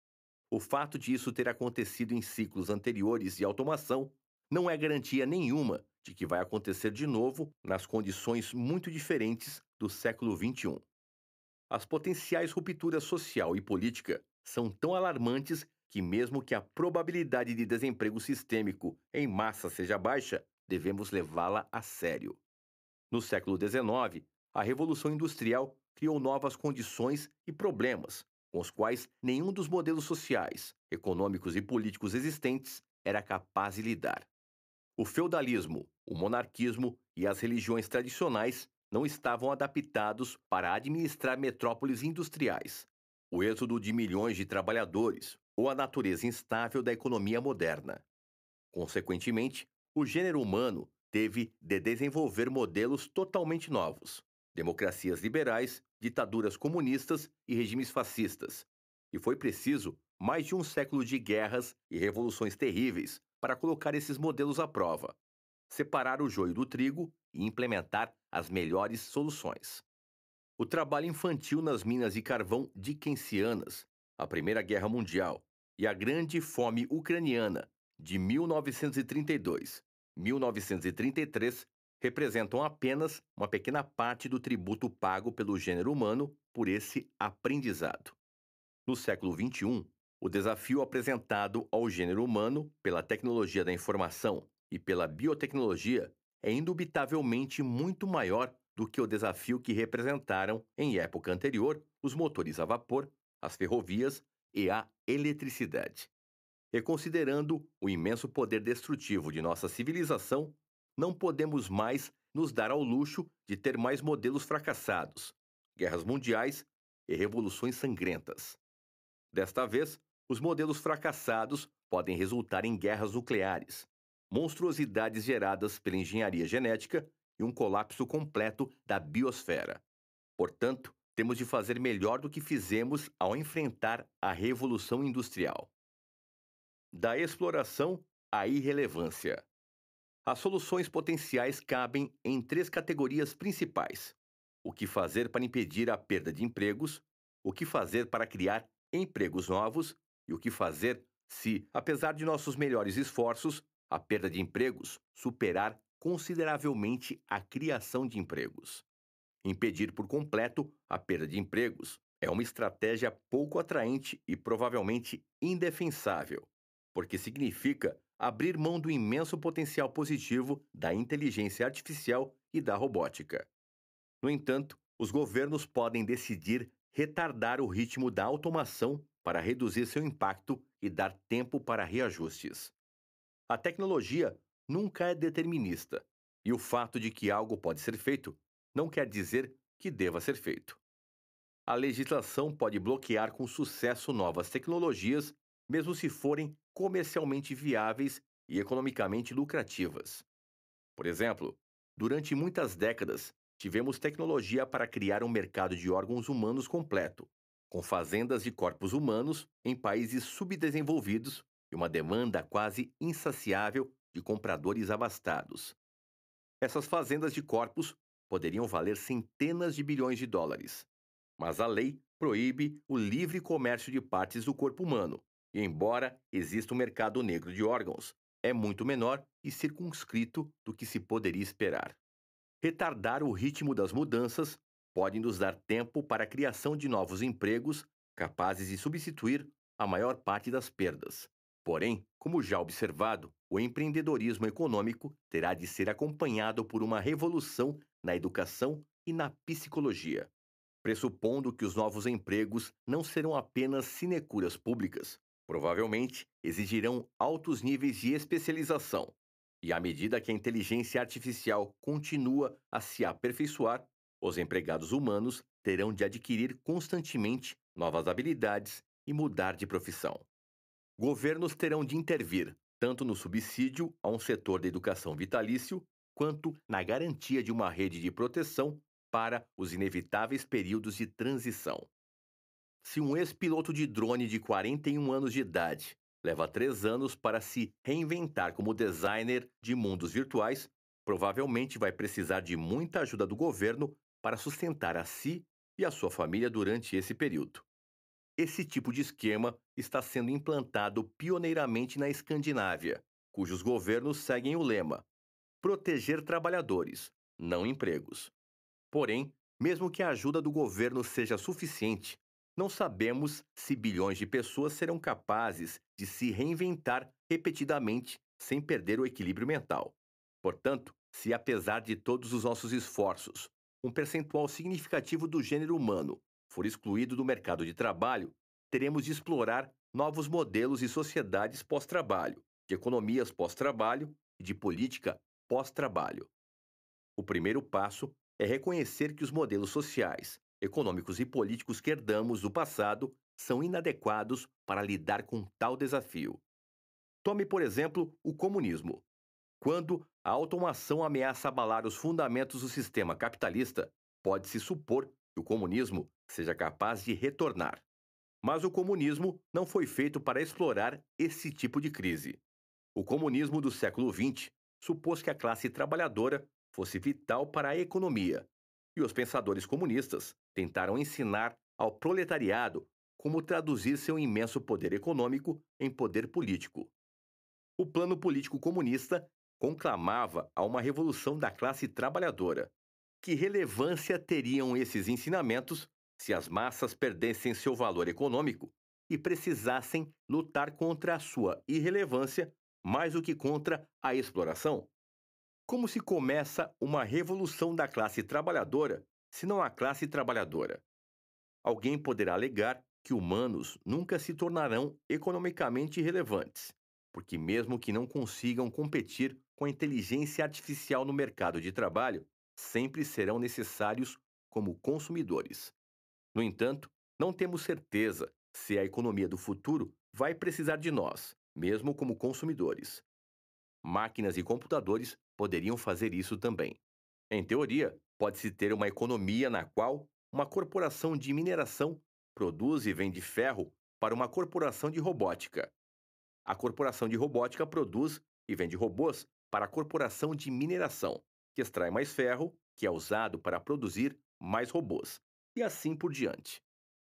O fato de isso ter acontecido em ciclos anteriores de automação não é garantia nenhuma de que vai acontecer de novo nas condições muito diferentes do século XXI. As potenciais rupturas social e política são tão alarmantes que, mesmo que a probabilidade de desemprego sistêmico em massa seja baixa, devemos levá-la a sério. No século XIX, a Revolução Industrial criou novas condições e problemas com os quais nenhum dos modelos sociais, econômicos e políticos existentes era capaz de lidar. O feudalismo, o monarquismo e as religiões tradicionais não estavam adaptados para administrar metrópoles industriais. O êxodo de milhões de trabalhadores ou a natureza instável da economia moderna. Consequentemente, o gênero humano teve de desenvolver modelos totalmente novos, democracias liberais ditaduras comunistas e regimes fascistas. E foi preciso mais de um século de guerras e revoluções terríveis para colocar esses modelos à prova, separar o joio do trigo e implementar as melhores soluções. O trabalho infantil nas minas de carvão dickensianas, a Primeira Guerra Mundial e a Grande Fome Ucraniana de 1932, 1933 representam apenas uma pequena parte do tributo pago pelo gênero humano por esse aprendizado. No século XXI, o desafio apresentado ao gênero humano pela tecnologia da informação e pela biotecnologia é indubitavelmente muito maior do que o desafio que representaram, em época anterior, os motores a vapor, as ferrovias e a eletricidade. Reconsiderando o imenso poder destrutivo de nossa civilização, não podemos mais nos dar ao luxo de ter mais modelos fracassados, guerras mundiais e revoluções sangrentas. Desta vez, os modelos fracassados podem resultar em guerras nucleares, monstruosidades geradas pela engenharia genética e um colapso completo da biosfera. Portanto, temos de fazer melhor do que fizemos ao enfrentar a Revolução Industrial. Da exploração à irrelevância. As soluções potenciais cabem em três categorias principais: o que fazer para impedir a perda de empregos, o que fazer para criar empregos novos e o que fazer se, apesar de nossos melhores esforços, a perda de empregos superar consideravelmente a criação de empregos. Impedir por completo a perda de empregos é uma estratégia pouco atraente e provavelmente indefensável, porque significa abrir mão do imenso potencial positivo da inteligência artificial e da robótica. No entanto, os governos podem decidir retardar o ritmo da automação para reduzir seu impacto e dar tempo para reajustes. A tecnologia nunca é determinista, e o fato de que algo pode ser feito não quer dizer que deva ser feito. A legislação pode bloquear com sucesso novas tecnologias mesmo se forem comercialmente viáveis e economicamente lucrativas. Por exemplo, durante muitas décadas, tivemos tecnologia para criar um mercado de órgãos humanos completo, com fazendas de corpos humanos em países subdesenvolvidos e uma demanda quase insaciável de compradores abastados. Essas fazendas de corpos poderiam valer centenas de bilhões de dólares, mas a lei proíbe o livre comércio de partes do corpo humano, e embora exista um mercado negro de órgãos, é muito menor e circunscrito do que se poderia esperar. Retardar o ritmo das mudanças pode nos dar tempo para a criação de novos empregos capazes de substituir a maior parte das perdas. Porém, como já observado, o empreendedorismo econômico terá de ser acompanhado por uma revolução na educação e na psicologia. Pressupondo que os novos empregos não serão apenas sinecuras públicas, provavelmente exigirão altos níveis de especialização. E à medida que a inteligência artificial continua a se aperfeiçoar, os empregados humanos terão de adquirir constantemente novas habilidades e mudar de profissão. Governos terão de intervir tanto no subsídio a um setor da educação vitalício, quanto na garantia de uma rede de proteção para os inevitáveis períodos de transição. Se um ex-piloto de drone de 41 anos de idade leva três anos para se reinventar como designer de mundos virtuais, provavelmente vai precisar de muita ajuda do governo para sustentar a si e a sua família durante esse período. Esse tipo de esquema está sendo implantado pioneiramente na Escandinávia, cujos governos seguem o lema: proteger trabalhadores, não empregos. Porém, mesmo que a ajuda do governo seja suficiente não sabemos se bilhões de pessoas serão capazes de se reinventar repetidamente sem perder o equilíbrio mental. Portanto, se apesar de todos os nossos esforços, um percentual significativo do gênero humano for excluído do mercado de trabalho, teremos de explorar novos modelos de sociedades pós-trabalho, de economias pós-trabalho e de política pós-trabalho. O primeiro passo é reconhecer que os modelos sociais econômicos e políticos que herdamos do passado são inadequados para lidar com tal desafio. Tome, por exemplo, o comunismo. Quando a automação ameaça abalar os fundamentos do sistema capitalista, pode-se supor que o comunismo seja capaz de retornar. Mas o comunismo não foi feito para explorar esse tipo de crise. O comunismo do século XX supôs que a classe trabalhadora fosse vital para a economia e os pensadores comunistas tentaram ensinar ao proletariado como traduzir seu imenso poder econômico em poder político. O plano político comunista conclamava a uma revolução da classe trabalhadora. Que relevância teriam esses ensinamentos se as massas perdessem seu valor econômico e precisassem lutar contra a sua irrelevância mais do que contra a exploração? Como se começa uma revolução da classe trabalhadora, se não a classe trabalhadora? Alguém poderá alegar que humanos nunca se tornarão economicamente relevantes, porque, mesmo que não consigam competir com a inteligência artificial no mercado de trabalho, sempre serão necessários como consumidores. No entanto, não temos certeza se a economia do futuro vai precisar de nós, mesmo como consumidores. Máquinas e computadores poderiam fazer isso também. Em teoria, pode-se ter uma economia na qual uma corporação de mineração produz e vende ferro para uma corporação de robótica. A corporação de robótica produz e vende robôs para a corporação de mineração, que extrai mais ferro, que é usado para produzir mais robôs, e assim por diante.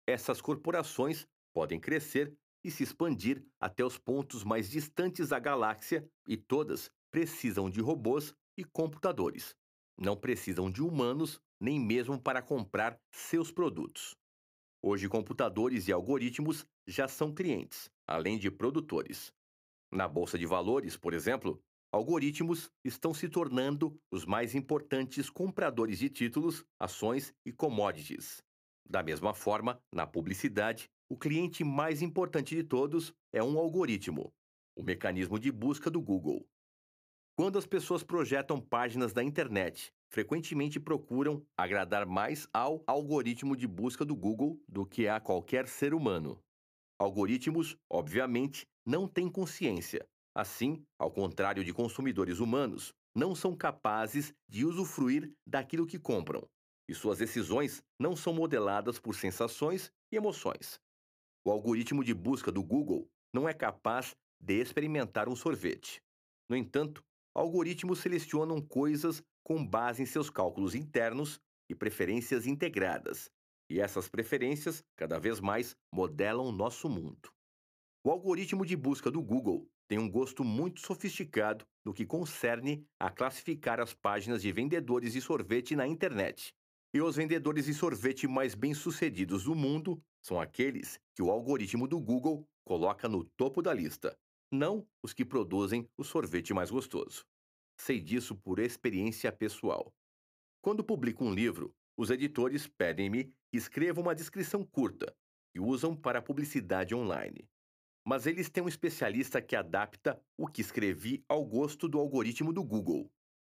Essas corporações podem crescer e se expandir até os pontos mais distantes da galáxia e todas precisam de robôs e computadores. Não precisam de humanos nem mesmo para comprar seus produtos. Hoje, computadores e algoritmos já são clientes, além de produtores. Na bolsa de valores, por exemplo, algoritmos estão se tornando os mais importantes compradores de títulos, ações e commodities. Da mesma forma, na publicidade, o cliente mais importante de todos é um algoritmo, o mecanismo de busca do Google. Quando as pessoas projetam páginas da internet, frequentemente procuram agradar mais ao algoritmo de busca do Google do que a qualquer ser humano. Algoritmos, obviamente, não têm consciência. Assim, ao contrário de consumidores humanos, não são capazes de usufruir daquilo que compram, e suas decisões não são modeladas por sensações e emoções. O algoritmo de busca do Google não é capaz de experimentar um sorvete. No entanto, algoritmos selecionam coisas com base em seus cálculos internos e preferências integradas, e essas preferências, cada vez mais, modelam nosso mundo. O algoritmo de busca do Google tem um gosto muito sofisticado no que concerne a classificar as páginas de vendedores de sorvete na internet. E os vendedores de sorvete mais bem-sucedidos do mundo são aqueles que o algoritmo do Google coloca no topo da lista, não os que produzem o sorvete mais gostoso. Sei disso por experiência pessoal. Quando publico um livro, os editores pedem-me que escreva uma descrição curta, que usam para publicidade online. Mas eles têm um especialista que adapta o que escrevi ao gosto do algoritmo do Google. O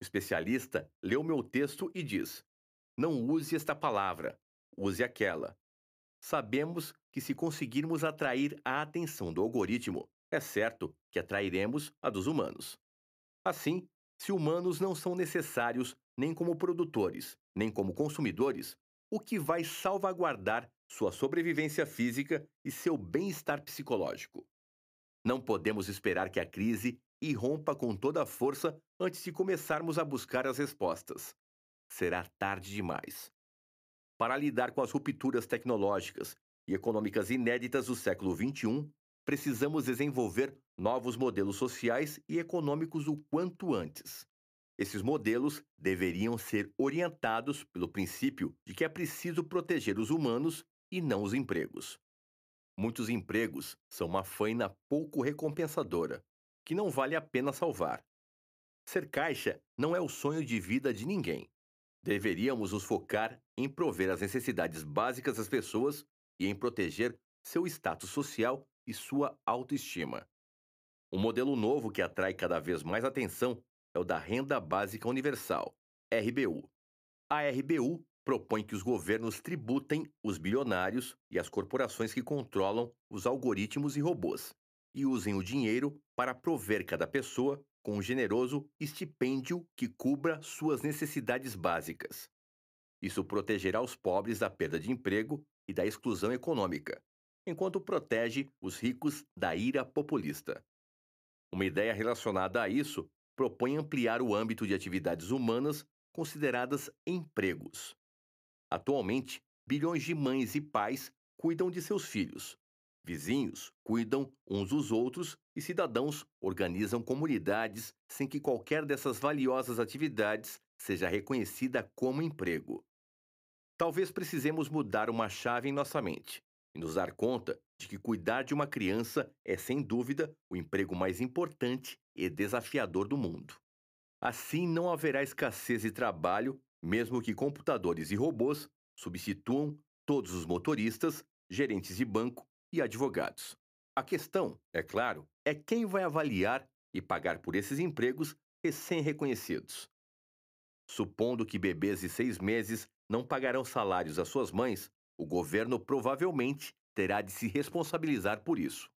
especialista leu meu texto e diz: Não use esta palavra, use aquela. Sabemos que se conseguirmos atrair a atenção do algoritmo, é certo que atrairemos a dos humanos. Assim, se humanos não são necessários nem como produtores, nem como consumidores, o que vai salvaguardar sua sobrevivência física e seu bem-estar psicológico. Não podemos esperar que a crise irrompa com toda a força antes de começarmos a buscar as respostas. Será tarde demais. Para lidar com as rupturas tecnológicas e econômicas inéditas do século XXI, precisamos desenvolver novos modelos sociais e econômicos o quanto antes. Esses modelos deveriam ser orientados pelo princípio de que é preciso proteger os humanos e não os empregos. Muitos empregos são uma faina pouco recompensadora, que não vale a pena salvar. Ser caixa não é o sonho de vida de ninguém. Deveríamos nos focar em prover as necessidades básicas das pessoas e em proteger seu status social e sua autoestima. Um modelo novo que atrai cada vez mais atenção é o da Renda Básica Universal, RBU. A RBU propõe que os governos tributem os bilionários e as corporações que controlam os algoritmos e robôs, e usem o dinheiro para prover cada pessoa com um generoso estipêndio que cubra suas necessidades básicas. Isso protegerá os pobres da perda de emprego e da exclusão econômica, enquanto protege os ricos da ira populista. Uma ideia relacionada a isso propõe ampliar o âmbito de atividades humanas consideradas empregos. Atualmente, bilhões de mães e pais cuidam de seus filhos. Vizinhos cuidam uns dos outros e cidadãos organizam comunidades sem que qualquer dessas valiosas atividades seja reconhecida como emprego. Talvez precisemos mudar uma chave em nossa mente e nos dar conta de que cuidar de uma criança é, sem dúvida, o emprego mais importante e desafiador do mundo. Assim, não haverá escassez de trabalho, mesmo que computadores e robôs substituam todos os motoristas, gerentes de banco e advogados. A questão, é claro, é quem vai avaliar e pagar por esses empregos recém-reconhecidos. Supondo que bebês de seis meses não pagarão salários às suas mães, o governo provavelmente terá de se responsabilizar por isso.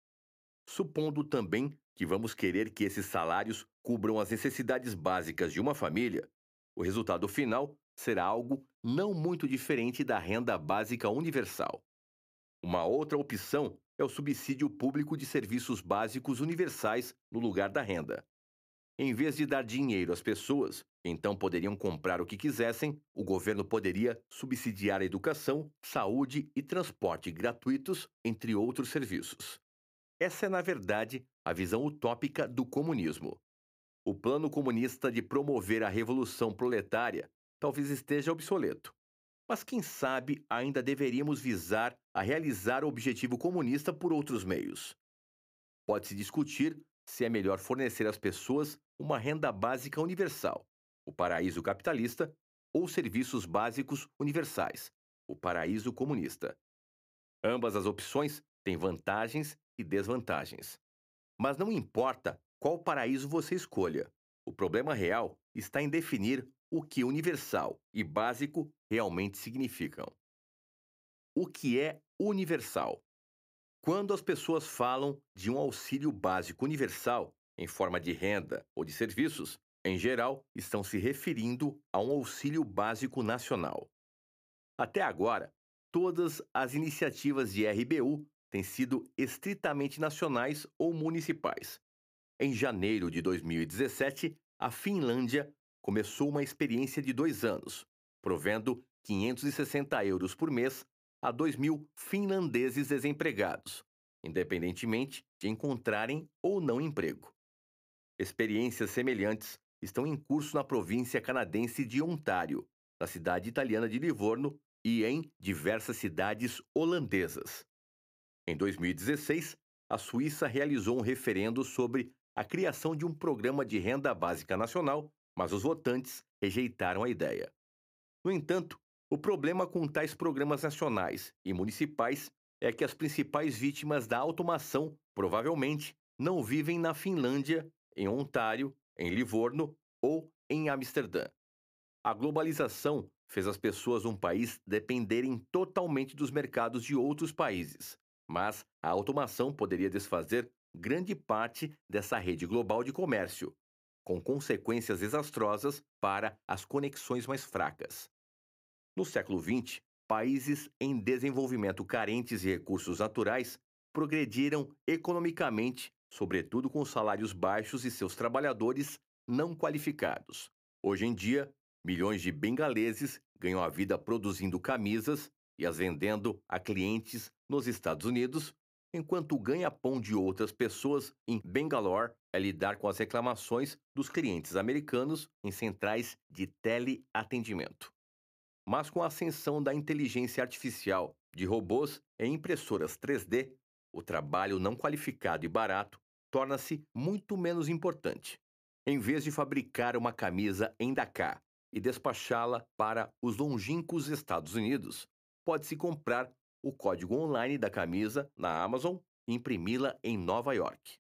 Supondo também que vamos querer que esses salários cubram as necessidades básicas de uma família, o resultado final será algo não muito diferente da renda básica universal. Uma outra opção é o subsídio público de serviços básicos universais no lugar da renda. Em vez de dar dinheiro às pessoas, então poderiam comprar o que quisessem, o governo poderia subsidiar a educação, saúde e transporte gratuitos, entre outros serviços. Essa é, na verdade, a visão utópica do comunismo. O plano comunista de promover a revolução proletária talvez esteja obsoleto. Mas quem sabe ainda deveríamos visar a realizar o objetivo comunista por outros meios. Pode-se discutir se é melhor fornecer às pessoas uma renda básica universal, o paraíso capitalista, ou serviços básicos universais, o paraíso comunista. Ambas as opções têm vantagens e desvantagens. Mas não importa qual paraíso você escolha, o problema real está em definir o que universal e básico realmente significam. O que é universal? Quando as pessoas falam de um auxílio básico universal, em forma de renda ou de serviços, em geral, estão se referindo a um auxílio básico nacional. Até agora, todas as iniciativas de RBU têm sido estritamente nacionais ou municipais. Em janeiro de 2017, a Finlândia começou uma experiência de dois anos, provendo 560 euros por mês a 2 mil finlandeses desempregados, independentemente de encontrarem ou não emprego. Experiências semelhantes estão em curso na província canadense de Ontário, na cidade italiana de Livorno e em diversas cidades holandesas. Em 2016, a Suíça realizou um referendo sobre a criação de um programa de renda básica nacional, mas os votantes rejeitaram a ideia. No entanto, o problema com tais programas nacionais e municipais é que as principais vítimas da automação provavelmente não vivem na Finlândia, em Ontário em Livorno ou em Amsterdã. A globalização fez as pessoas de um país dependerem totalmente dos mercados de outros países, mas a automação poderia desfazer grande parte dessa rede global de comércio, com consequências desastrosas para as conexões mais fracas. No século XX, países em desenvolvimento carentes de recursos naturais progrediram economicamente sobretudo com salários baixos e seus trabalhadores não qualificados. Hoje em dia, milhões de bengaleses ganham a vida produzindo camisas e as vendendo a clientes nos Estados Unidos, enquanto o ganha-pão de outras pessoas em Bangalore é lidar com as reclamações dos clientes americanos em centrais de teleatendimento. Mas com a ascensão da inteligência artificial, de robôs e impressoras 3D, o trabalho não qualificado e barato torna-se muito menos importante. Em vez de fabricar uma camisa em Dakar e despachá-la para os longínquos Estados Unidos, pode-se comprar o código online da camisa na Amazon e imprimi-la em Nova York.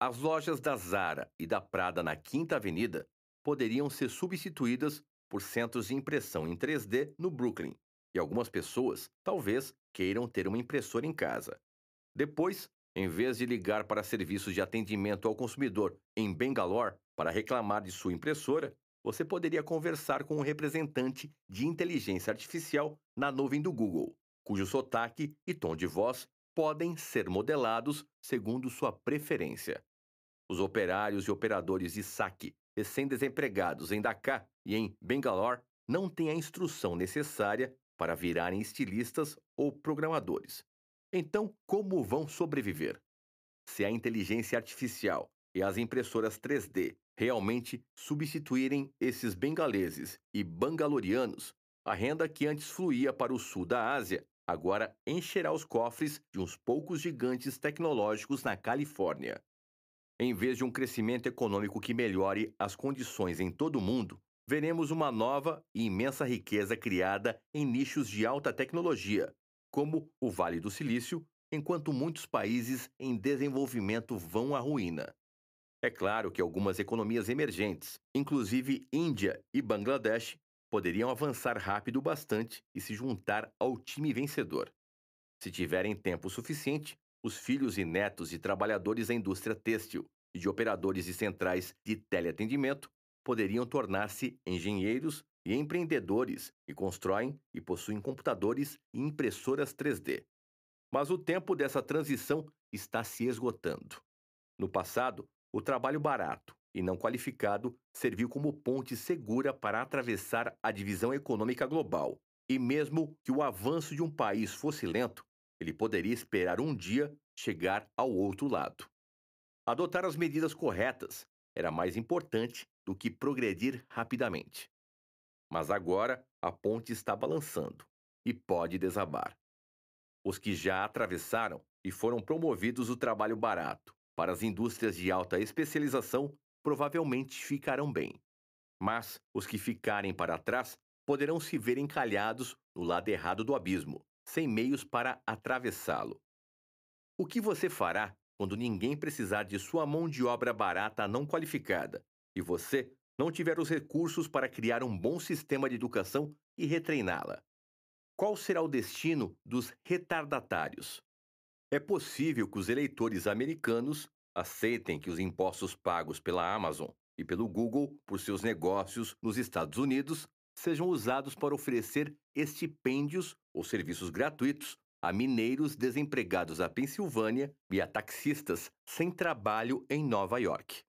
As lojas da Zara e da Prada na Quinta Avenida poderiam ser substituídas por centros de impressão em 3D no Brooklyn, e algumas pessoas talvez queiram ter uma impressora em casa. Depois, em vez de ligar para serviços de atendimento ao consumidor em Bangalore para reclamar de sua impressora, você poderia conversar com um representante de inteligência artificial na nuvem do Google, cujo sotaque e tom de voz podem ser modelados segundo sua preferência. Os operários e operadores de saque recém-desempregados em Dakar e em Bangalore não têm a instrução necessária para virarem estilistas ou programadores. Então, como vão sobreviver? Se a inteligência artificial e as impressoras 3D realmente substituírem esses bengaleses e bangalorianos, a renda que antes fluía para o sul da Ásia agora encherá os cofres de uns poucos gigantes tecnológicos na Califórnia. Em vez de um crescimento econômico que melhore as condições em todo o mundo, veremos uma nova e imensa riqueza criada em nichos de alta tecnologia, como o Vale do Silício, enquanto muitos países em desenvolvimento vão à ruína. É claro que algumas economias emergentes, inclusive Índia e Bangladesh, poderiam avançar rápido bastante e se juntar ao time vencedor. Se tiverem tempo suficiente, os filhos e netos de trabalhadores da indústria têxtil e de operadores de centrais de teleatendimento poderiam tornar-se engenheiros e empreendedores que constroem e possuem computadores e impressoras 3D. Mas o tempo dessa transição está se esgotando. No passado, o trabalho barato e não qualificado serviu como ponte segura para atravessar a divisão econômica global. E mesmo que o avanço de um país fosse lento, ele poderia esperar um dia chegar ao outro lado. Adotar as medidas corretas era mais importante do que progredir rapidamente. Mas agora a ponte está balançando e pode desabar. Os que já atravessaram e foram promovidos o trabalho barato para as indústrias de alta especialização provavelmente ficarão bem. Mas os que ficarem para trás poderão se ver encalhados no lado errado do abismo, sem meios para atravessá-lo. O que você fará quando ninguém precisar de sua mão de obra barata não qualificada e você não tiver os recursos para criar um bom sistema de educação e retreiná-la. Qual será o destino dos retardatários? É possível que os eleitores americanos aceitem que os impostos pagos pela Amazon e pelo Google por seus negócios nos Estados Unidos sejam usados para oferecer estipêndios ou serviços gratuitos a mineiros desempregados da Pensilvânia e a taxistas sem trabalho em Nova York.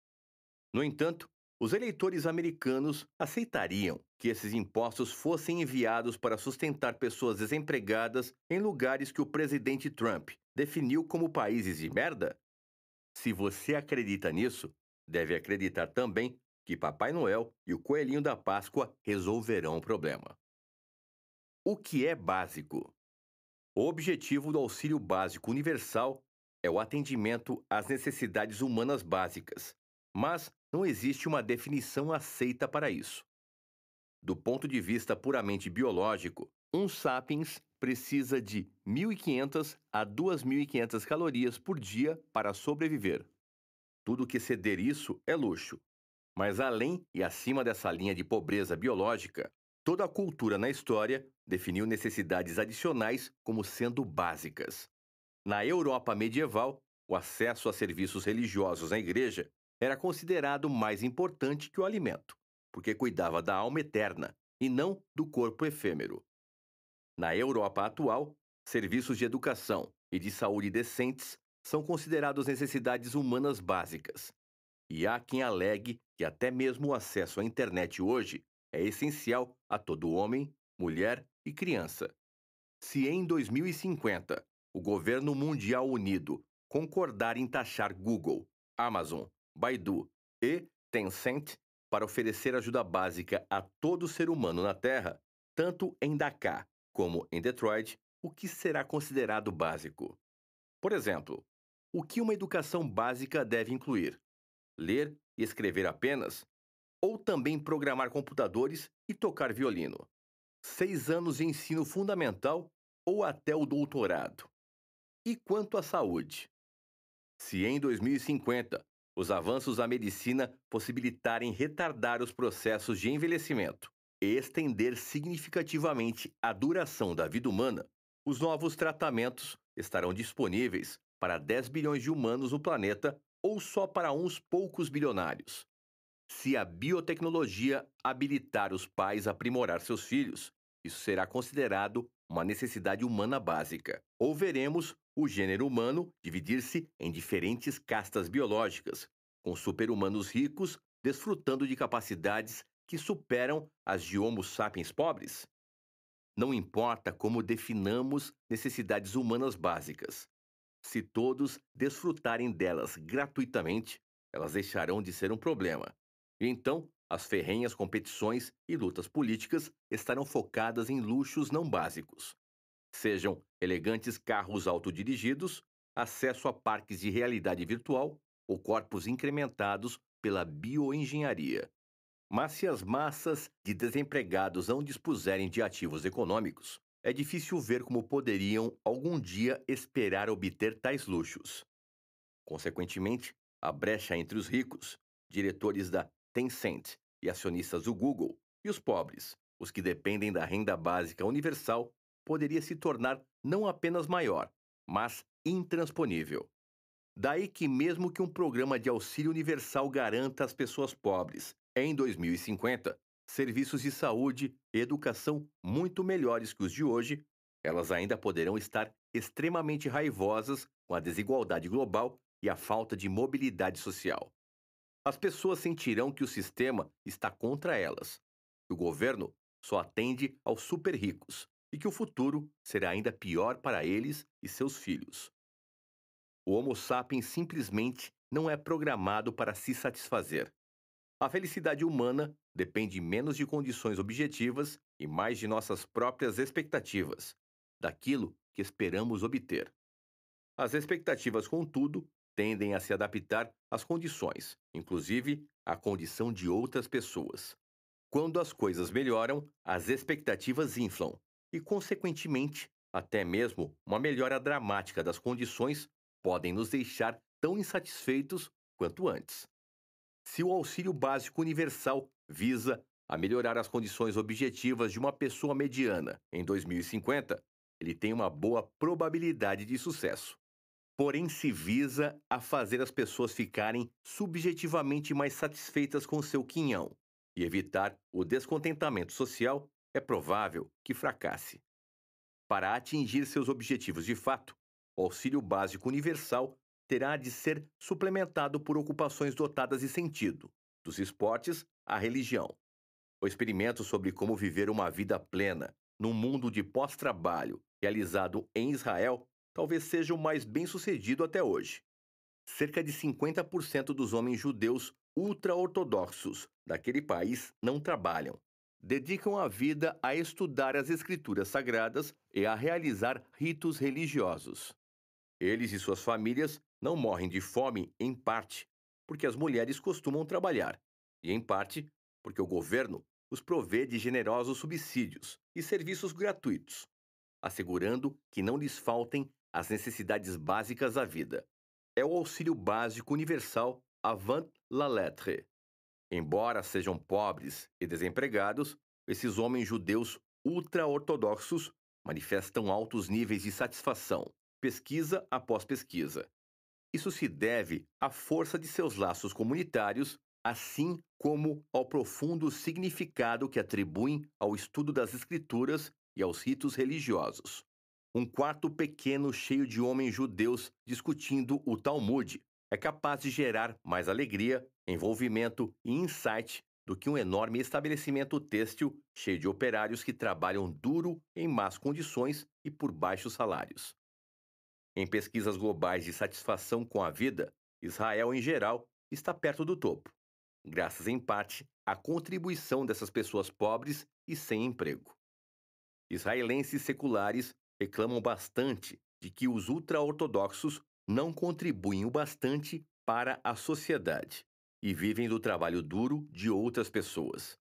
No entanto, os eleitores americanos aceitariam que esses impostos fossem enviados para sustentar pessoas desempregadas em lugares que o presidente Trump definiu como países de merda? Se você acredita nisso, deve acreditar também que Papai Noel e o Coelhinho da Páscoa resolverão o problema. O que é básico? O objetivo do auxílio básico universal é o atendimento às necessidades humanas básicas, mas não existe uma definição aceita para isso. Do ponto de vista puramente biológico, um sapiens precisa de 1.500 a 2.500 calorias por dia para sobreviver. Tudo que ceder isso é luxo. Mas além e acima dessa linha de pobreza biológica, toda a cultura na história definiu necessidades adicionais como sendo básicas. Na Europa medieval, o acesso a serviços religiosos na igreja era considerado mais importante que o alimento, porque cuidava da alma eterna e não do corpo efêmero. Na Europa atual, serviços de educação e de saúde decentes são considerados necessidades humanas básicas. E há quem alegue que até mesmo o acesso à internet hoje é essencial a todo homem, mulher e criança. Se em 2050 o governo mundial unido concordar em taxar Google, Amazon Baidu e Tencent para oferecer ajuda básica a todo ser humano na Terra, tanto em Dakar como em Detroit, o que será considerado básico. Por exemplo, o que uma educação básica deve incluir? Ler e escrever apenas? Ou também programar computadores e tocar violino? Seis anos de ensino fundamental ou até o doutorado? E quanto à saúde? Se em 2050 os avanços da medicina possibilitarem retardar os processos de envelhecimento e estender significativamente a duração da vida humana, os novos tratamentos estarão disponíveis para 10 bilhões de humanos no planeta ou só para uns poucos bilionários. Se a biotecnologia habilitar os pais a aprimorar seus filhos, isso será considerado uma necessidade humana básica, ou veremos o gênero humano dividir-se em diferentes castas biológicas, com super-humanos ricos desfrutando de capacidades que superam as de Homo sapiens pobres? Não importa como definamos necessidades humanas básicas. Se todos desfrutarem delas gratuitamente, elas deixarão de ser um problema. E então as ferrenhas competições e lutas políticas estarão focadas em luxos não básicos. Sejam elegantes carros autodirigidos, acesso a parques de realidade virtual ou corpos incrementados pela bioengenharia. Mas se as massas de desempregados não dispuserem de ativos econômicos, é difícil ver como poderiam algum dia esperar obter tais luxos. Consequentemente, a brecha entre os ricos, diretores da Tencent e acionistas do Google, e os pobres, os que dependem da renda básica universal, poderia se tornar não apenas maior, mas intransponível. Daí que, mesmo que um programa de auxílio universal garanta às pessoas pobres, em 2050, serviços de saúde e educação muito melhores que os de hoje, elas ainda poderão estar extremamente raivosas com a desigualdade global e a falta de mobilidade social. As pessoas sentirão que o sistema está contra elas, que o governo só atende aos super ricos e que o futuro será ainda pior para eles e seus filhos. O Homo sapiens simplesmente não é programado para se satisfazer. A felicidade humana depende menos de condições objetivas e mais de nossas próprias expectativas, daquilo que esperamos obter. As expectativas, contudo, tendem a se adaptar às condições, inclusive à condição de outras pessoas. Quando as coisas melhoram, as expectativas inflam e, consequentemente, até mesmo uma melhora dramática das condições podem nos deixar tão insatisfeitos quanto antes. Se o auxílio básico universal visa a melhorar as condições objetivas de uma pessoa mediana em 2050, ele tem uma boa probabilidade de sucesso porém se visa a fazer as pessoas ficarem subjetivamente mais satisfeitas com seu quinhão, e evitar o descontentamento social é provável que fracasse. Para atingir seus objetivos de fato, o auxílio básico universal terá de ser suplementado por ocupações dotadas de sentido, dos esportes à religião. O experimento sobre como viver uma vida plena num mundo de pós-trabalho realizado em Israel talvez seja o mais bem-sucedido até hoje. Cerca de 50% dos homens judeus ultra-ortodoxos daquele país não trabalham. Dedicam a vida a estudar as escrituras sagradas e a realizar ritos religiosos. Eles e suas famílias não morrem de fome, em parte, porque as mulheres costumam trabalhar, e em parte, porque o governo os provê de generosos subsídios e serviços gratuitos, assegurando que não lhes faltem as necessidades básicas da vida. É o auxílio básico universal avant la lettre. Embora sejam pobres e desempregados, esses homens judeus ultra-ortodoxos manifestam altos níveis de satisfação, pesquisa após pesquisa. Isso se deve à força de seus laços comunitários, assim como ao profundo significado que atribuem ao estudo das escrituras e aos ritos religiosos um quarto pequeno cheio de homens judeus discutindo o Talmud é capaz de gerar mais alegria, envolvimento e insight do que um enorme estabelecimento têxtil cheio de operários que trabalham duro em más condições e por baixos salários. Em pesquisas globais de satisfação com a vida, Israel em geral está perto do topo, graças em parte à contribuição dessas pessoas pobres e sem emprego. Israelenses seculares reclamam bastante de que os ultra-ortodoxos não contribuem o bastante para a sociedade e vivem do trabalho duro de outras pessoas.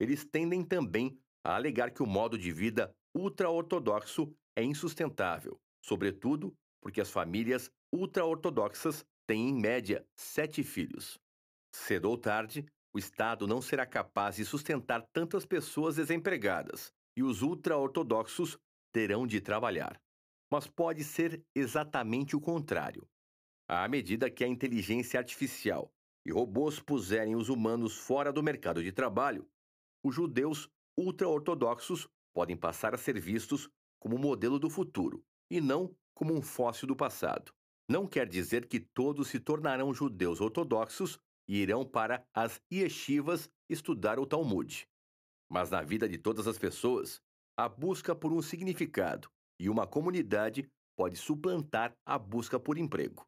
Eles tendem também a alegar que o modo de vida ultra-ortodoxo é insustentável, sobretudo porque as famílias ultra-ortodoxas têm, em média, sete filhos. Cedo ou tarde, o Estado não será capaz de sustentar tantas pessoas desempregadas, e os ultra-ortodoxos terão de trabalhar. Mas pode ser exatamente o contrário. À medida que a inteligência artificial e robôs puserem os humanos fora do mercado de trabalho, os judeus ultra-ortodoxos podem passar a ser vistos como modelo do futuro e não como um fóssil do passado. Não quer dizer que todos se tornarão judeus ortodoxos e irão para as yeshivas estudar o Talmud. Mas na vida de todas as pessoas, a busca por um significado e uma comunidade pode suplantar a busca por emprego.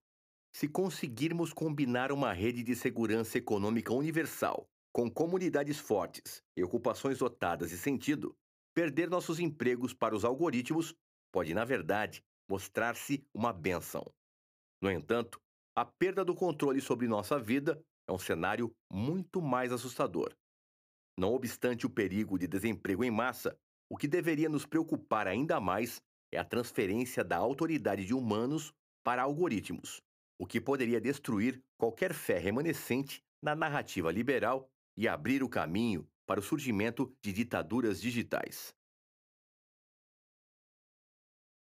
Se conseguirmos combinar uma rede de segurança econômica universal com comunidades fortes e ocupações dotadas de sentido, perder nossos empregos para os algoritmos pode, na verdade, mostrar-se uma benção. No entanto, a perda do controle sobre nossa vida é um cenário muito mais assustador. Não obstante o perigo de desemprego em massa, o que deveria nos preocupar ainda mais é a transferência da autoridade de humanos para algoritmos, o que poderia destruir qualquer fé remanescente na narrativa liberal e abrir o caminho para o surgimento de ditaduras digitais.